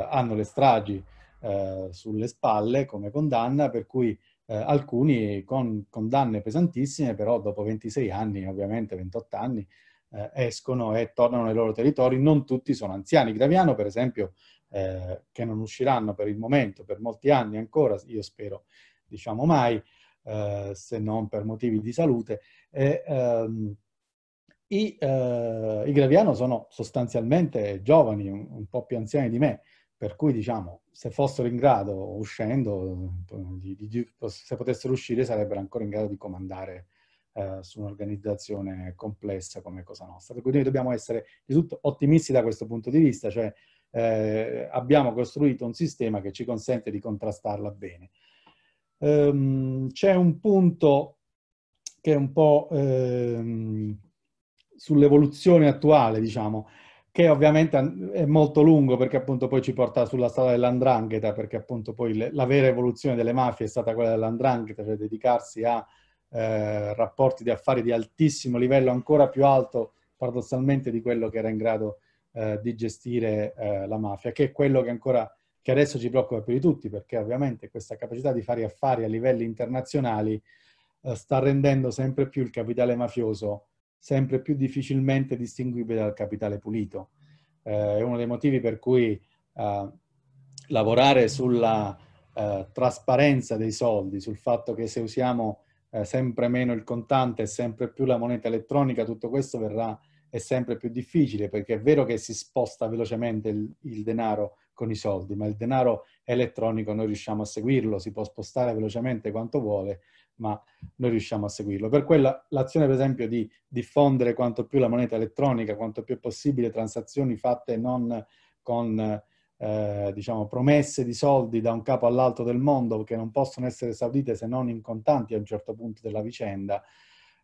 hanno le stragi eh, sulle spalle come condanna, per cui eh, alcuni con condanne pesantissime, però dopo 26 anni, ovviamente 28 anni, eh, escono e tornano nei loro territori. Non tutti sono anziani. Graviano, per esempio, eh, che non usciranno per il momento, per molti anni ancora, io spero, diciamo mai, eh, se non per motivi di salute. E, ehm, i, eh, I Graviano sono sostanzialmente giovani, un, un po' più anziani di me, per cui diciamo, se fossero in grado, uscendo, di, di, se potessero uscire, sarebbero ancora in grado di comandare eh, su un'organizzazione complessa come Cosa Nostra. Per cui noi dobbiamo essere innanzitutto ottimisti da questo punto di vista, cioè eh, abbiamo costruito un sistema che ci consente di contrastarla bene. Ehm, c'è un punto che è un po' ehm, sull'evoluzione attuale, diciamo, che ovviamente è molto lungo perché appunto poi ci porta sulla strada dell'andrangheta, perché appunto poi le, la vera evoluzione delle mafie è stata quella dell'andrangheta, cioè dedicarsi a eh, rapporti di affari di altissimo livello, ancora più alto paradossalmente di quello che era in grado eh, di gestire eh, la mafia, che è quello che ancora che adesso ci preoccupa più di tutti, perché ovviamente questa capacità di fare affari a livelli internazionali eh, sta rendendo sempre più il capitale mafioso sempre più difficilmente distinguibile dal capitale pulito. Eh, è uno dei motivi per cui eh, lavorare sulla eh, trasparenza dei soldi, sul fatto che se usiamo eh, sempre meno il contante e sempre più la moneta elettronica, tutto questo verrà è sempre più difficile perché è vero che si sposta velocemente il, il denaro con i soldi, ma il denaro elettronico noi riusciamo a seguirlo, si può spostare velocemente quanto vuole ma noi riusciamo a seguirlo. Per quella l'azione, per esempio, di diffondere quanto più la moneta elettronica, quanto più è possibile transazioni fatte non con eh, diciamo, promesse di soldi da un capo all'altro del mondo che non possono essere esaudite se non in contanti a un certo punto della vicenda,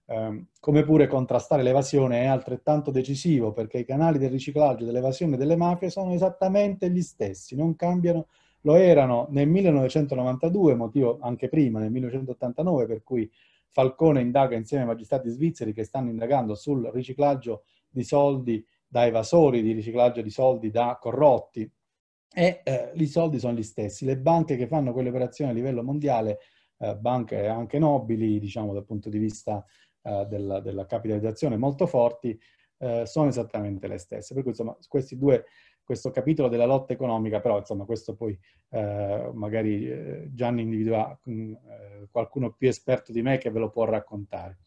ehm, come pure contrastare l'evasione è altrettanto decisivo perché i canali del riciclaggio, dell'evasione e delle mafie sono esattamente gli stessi, non cambiano lo erano nel 1992, motivo anche prima, nel 1989, per cui Falcone indaga insieme ai magistrati svizzeri che stanno indagando sul riciclaggio di soldi da evasori, di riciclaggio di soldi da corrotti. E eh, i soldi sono gli stessi. Le banche che fanno quelle operazioni a livello mondiale, eh, banche anche nobili, diciamo dal punto di vista eh, della, della, capitalizzazione molto forti, eh, sono esattamente le stesse. Per cui insomma questi due questo capitolo della lotta economica, però insomma questo poi eh, magari eh, Gianni individua mm, eh, qualcuno più esperto di me che ve lo può raccontare.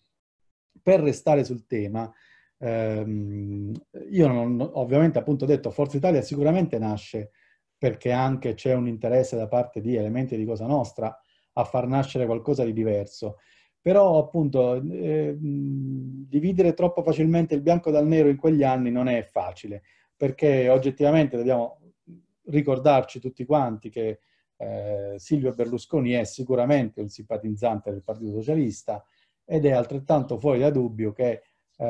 Per restare sul tema, ehm, io non, ovviamente appunto ho detto Forza Italia sicuramente nasce perché anche c'è un interesse da parte di elementi di Cosa Nostra a far nascere qualcosa di diverso. Però appunto eh, mm, dividere troppo facilmente il bianco dal nero in quegli anni non è facile perché oggettivamente dobbiamo ricordarci tutti quanti che eh, Silvio Berlusconi è sicuramente un simpatizzante del Partito Socialista ed è altrettanto fuori da dubbio che eh,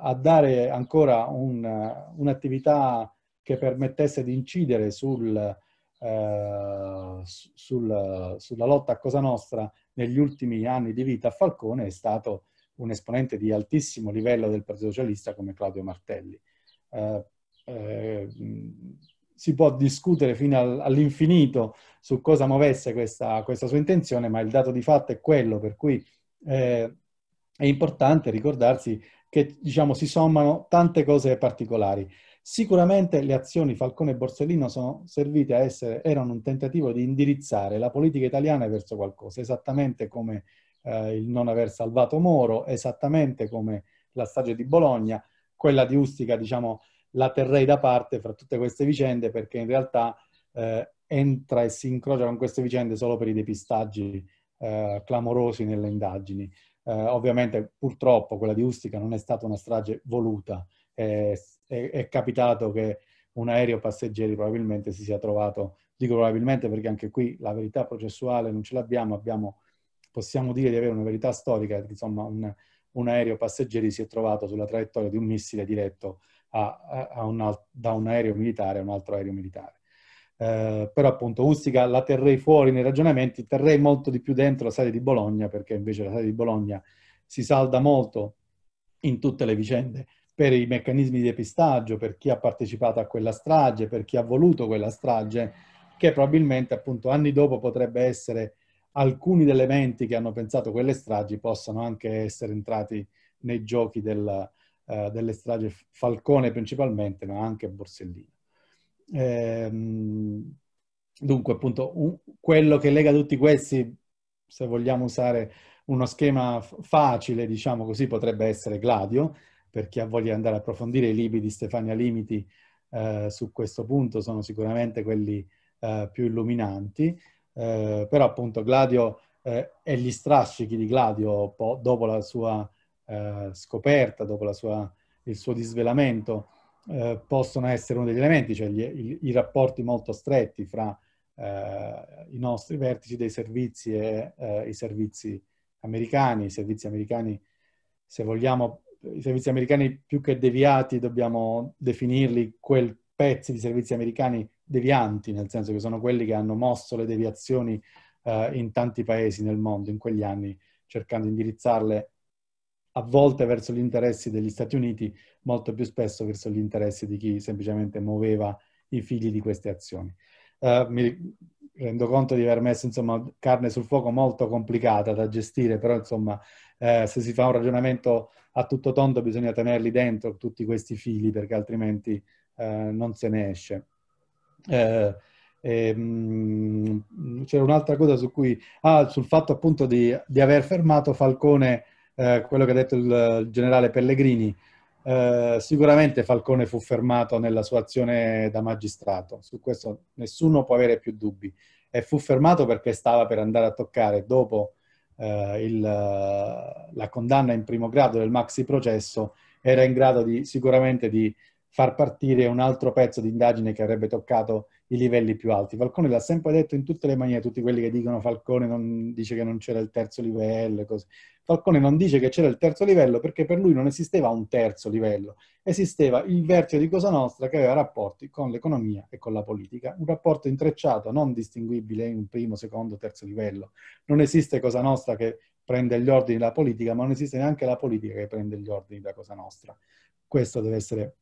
a dare ancora un, un'attività che permettesse di incidere sul, eh, sul, sulla lotta a Cosa Nostra negli ultimi anni di vita a Falcone è stato un esponente di altissimo livello del Partito Socialista come Claudio Martelli. Eh, eh, si può discutere fino all'infinito su cosa muovesse questa, questa, sua intenzione, ma il dato di fatto è quello, per cui eh, è importante ricordarsi che diciamo, si sommano tante cose particolari. Sicuramente le azioni Falcone e Borsellino sono servite a essere, erano un tentativo di indirizzare la politica italiana verso qualcosa, esattamente come eh, il non aver salvato Moro, esattamente come la strage di Bologna, quella di Ustica, diciamo, la terrei da parte fra tutte queste vicende perché in realtà eh, entra e si incrocia con queste vicende solo per i depistaggi eh, clamorosi nelle indagini. Eh, ovviamente purtroppo quella di Ustica non è stata una strage voluta, è, è, è capitato che un aereo passeggeri probabilmente si sia trovato, dico probabilmente perché anche qui la verità processuale non ce l'abbiamo, abbiamo, possiamo dire di avere una verità storica, insomma un, un aereo passeggeri si è trovato sulla traiettoria di un missile diretto a, a un, da un aereo militare a un altro aereo militare. Eh, però appunto Ustica la terrei fuori nei ragionamenti, terrei molto di più dentro la sede di Bologna, perché invece la sede di Bologna si salda molto in tutte le vicende per i meccanismi di depistaggio, per chi ha partecipato a quella strage, per chi ha voluto quella strage, che probabilmente appunto anni dopo potrebbe essere alcuni degli elementi che hanno pensato quelle stragi possano anche essere entrati nei giochi del, eh, delle strage Falcone principalmente, ma anche Borsellino. Ehm, dunque, appunto, un, quello che lega tutti questi, se vogliamo usare uno schema facile, diciamo così, potrebbe essere Gladio, per chi ha voglia di andare a approfondire i libri di Stefania Limiti eh, su questo punto sono sicuramente quelli eh, più illuminanti, eh, però appunto Gladio eh, e gli strascichi di Gladio dopo la sua eh, scoperta, dopo sua, il suo disvelamento, eh, possono essere uno degli elementi, cioè gli, i, i, rapporti molto stretti fra eh, i nostri vertici dei servizi e eh, i servizi americani, i servizi americani, se vogliamo, i servizi americani più che deviati dobbiamo definirli quel pezzi di servizi americani devianti, nel senso che sono quelli che hanno mosso le deviazioni eh, in tanti paesi nel mondo in quegli anni, cercando di indirizzarle a volte verso gli interessi degli Stati Uniti, molto più spesso verso gli interessi di chi semplicemente muoveva i figli di queste azioni. Uh, mi rendo conto di aver messo insomma, carne sul fuoco molto complicata da gestire, però insomma, eh, se si fa un ragionamento a tutto tondo bisogna tenerli dentro tutti questi figli perché altrimenti eh, non se ne esce. Eh, ehm, c'era un'altra cosa su cui, ah, sul fatto appunto di, di aver fermato Falcone eh, quello che ha detto il, il generale Pellegrini, eh, sicuramente Falcone fu fermato nella sua azione da magistrato, su questo nessuno può avere più dubbi. E fu fermato perché stava per andare a toccare, dopo eh, il, eh, la condanna in primo grado del maxi processo, era in grado di, sicuramente di far partire un altro pezzo di indagine che avrebbe toccato i livelli più alti. Falcone l'ha sempre detto in tutte le maniere, tutti quelli che dicono Falcone non, dice che non c'era il terzo livello, così. Falcone non dice che c'era il terzo livello perché per lui non esisteva un terzo livello, esisteva il vertice di Cosa Nostra che aveva rapporti con l'economia e con la politica, un rapporto intrecciato, non distinguibile in primo, secondo, terzo livello. Non esiste Cosa Nostra che prende gli ordini dalla politica, ma non esiste neanche la politica che prende gli ordini da Cosa Nostra. Questo deve essere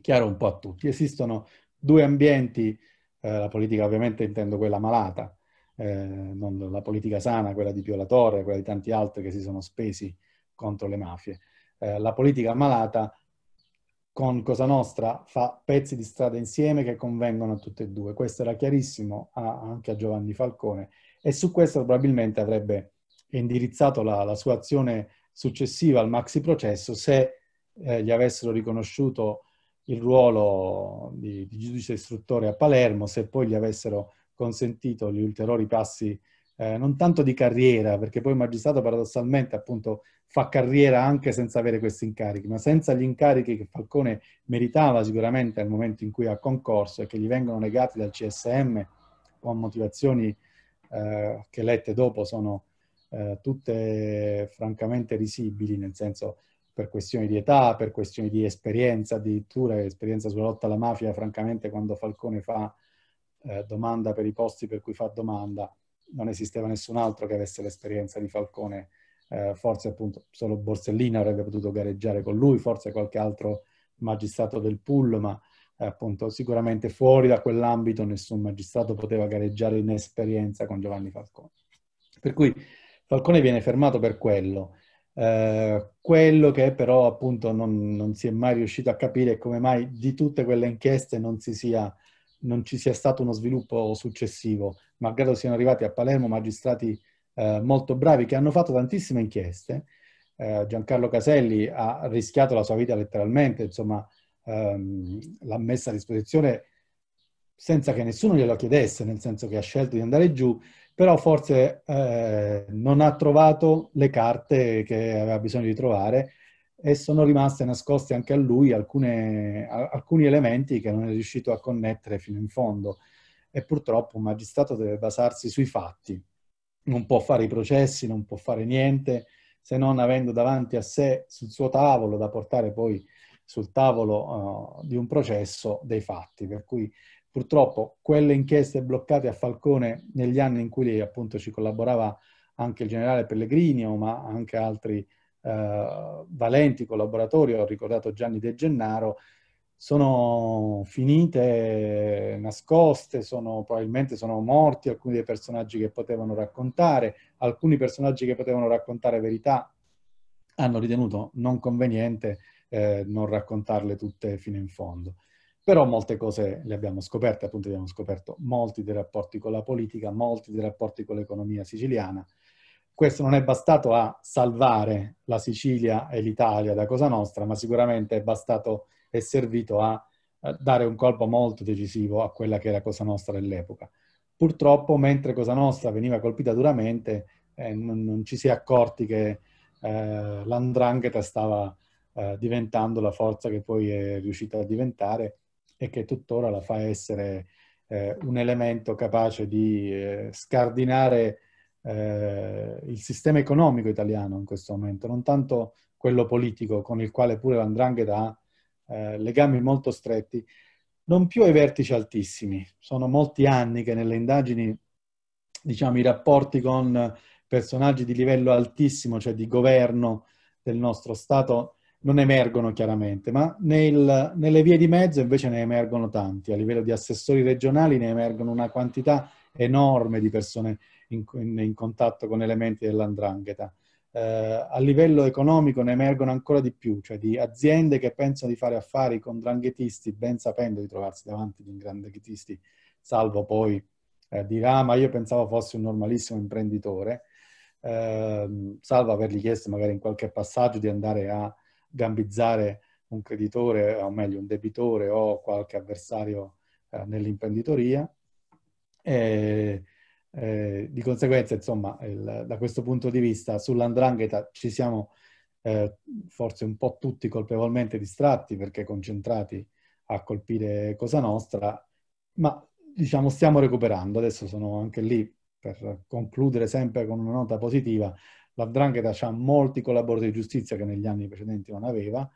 chiaro un po' a tutti. Esistono due ambienti, eh, la politica ovviamente intendo quella malata, eh, la politica sana, quella di Pio La Torre, quella di tanti altri che si sono spesi contro le mafie. Eh, la politica malata con Cosa Nostra fa pezzi di strada insieme che convengono a tutte e due. Questo era chiarissimo a, anche a Giovanni Falcone e su questo probabilmente avrebbe indirizzato la, la sua azione successiva al maxi processo se eh, gli avessero riconosciuto il ruolo di, di giudice istruttore a Palermo, se poi gli avessero consentito gli ulteriori passi eh, non tanto di carriera, perché poi il magistrato paradossalmente appunto fa carriera anche senza avere questi incarichi, ma senza gli incarichi che Falcone meritava sicuramente al momento in cui ha concorso e che gli vengono negati dal CSM con motivazioni eh, che lette dopo sono eh, tutte francamente risibili, nel senso per questioni di età, per questioni di esperienza, addirittura esperienza sulla lotta alla mafia, francamente quando Falcone fa eh, domanda per i posti per cui fa domanda, non esisteva nessun altro che avesse l'esperienza di Falcone, eh, forse appunto solo Borsellino avrebbe potuto gareggiare con lui, forse qualche altro magistrato del pool, ma eh, appunto sicuramente fuori da quell'ambito nessun magistrato poteva gareggiare in esperienza con Giovanni Falcone. Per cui Falcone viene fermato per quello. Eh, quello che però appunto non, non, si è mai riuscito a capire è come mai di tutte quelle inchieste non si sia non ci sia stato uno sviluppo successivo, malgrado siano arrivati a Palermo magistrati eh, molto bravi che hanno fatto tantissime inchieste. Eh, Giancarlo Caselli ha rischiato la sua vita letteralmente, insomma, ehm, l'ha messa a disposizione senza che nessuno glielo chiedesse, nel senso che ha scelto di andare giù, però forse eh, non ha trovato le carte che aveva bisogno di trovare e sono rimaste nascosti anche a lui alcune, alcuni elementi che non è riuscito a connettere fino in fondo. E purtroppo un magistrato deve basarsi sui fatti, non può fare i processi, non può fare niente, se non avendo davanti a sé sul suo tavolo da portare poi sul tavolo uh, di un processo dei fatti. Per cui purtroppo quelle inchieste bloccate a Falcone negli anni in cui appunto ci collaborava anche il generale Pellegrino, ma anche altri eh, valenti collaboratori, ho ricordato Gianni De Gennaro, sono finite nascoste, sono, probabilmente sono morti alcuni dei personaggi che potevano raccontare, alcuni personaggi che potevano raccontare verità hanno ritenuto non conveniente eh, non raccontarle tutte fino in fondo. Però molte cose le abbiamo scoperte, appunto abbiamo scoperto molti dei rapporti con la politica, molti dei rapporti con l'economia siciliana, questo non è bastato a salvare la Sicilia e l'Italia da Cosa Nostra, ma sicuramente è bastato e servito a eh, dare un colpo molto decisivo a quella che era Cosa Nostra dell'epoca. Purtroppo, mentre Cosa Nostra veniva colpita duramente, eh, non, non, ci si è accorti che eh, l'andrangheta stava eh, diventando la forza che poi è riuscita a diventare e che tuttora la fa essere eh, un elemento capace di eh, scardinare eh, il sistema economico italiano in questo momento, non tanto quello politico con il quale pure l'Andrangheta ha eh, legami molto stretti, non più ai vertici altissimi. Sono molti anni che nelle indagini, diciamo, i rapporti con personaggi di livello altissimo, cioè di governo del nostro Stato, non emergono chiaramente, ma nel, nelle vie di mezzo invece ne emergono tanti. A livello di assessori regionali ne emergono una quantità enorme di persone in, in, in contatto con elementi dell'andrangheta. Eh, a livello economico ne emergono ancora di più, cioè di aziende che pensano di fare affari con dranghetisti ben sapendo di trovarsi davanti ad dranghetisti, salvo poi eh, dirà ah, ma io pensavo fosse un normalissimo imprenditore, eh, salvo avergli chiesto magari in qualche passaggio di andare a gambizzare un creditore, o meglio un debitore o qualche avversario eh, nell'imprenditoria. Eh, eh, di conseguenza, insomma, il, da questo punto di vista, sull'andrangheta ci siamo eh, forse un po' tutti colpevolmente distratti perché concentrati a colpire Cosa Nostra, ma diciamo stiamo recuperando. Adesso sono anche lì per concludere sempre con una nota positiva. L'andrangheta ha molti collaboratori di giustizia che negli anni precedenti non aveva,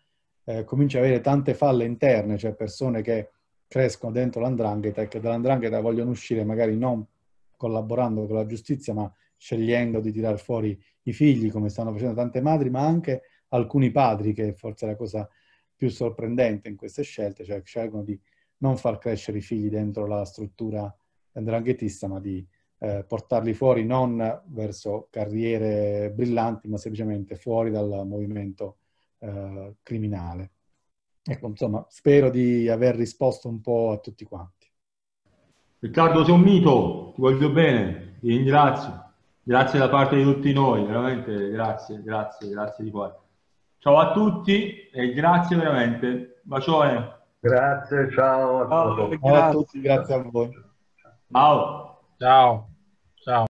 eh, comincia ad avere tante falle interne, cioè persone che crescono dentro l'andrangheta e che dall'andrangheta vogliono uscire magari non collaborando con la giustizia, ma scegliendo di tirar fuori i figli, come stanno facendo tante madri, ma anche alcuni padri, che forse è la cosa più sorprendente in queste scelte, cioè scelgono di non far crescere i figli dentro la struttura dranghettista, ma di eh, portarli fuori non verso carriere brillanti, ma semplicemente fuori dal movimento eh, criminale. Ecco, insomma, spero di aver risposto un po' a tutti quanti. Riccardo sei un mito, ti voglio bene, ti ringrazio. Grazie da parte di tutti noi, veramente grazie, grazie, grazie di cuore. Ciao a tutti e grazie veramente. Bacione. Grazie, ciao a, ciao, Grazie. a tutti, grazie a voi. Ciao. Ciao. Ciao.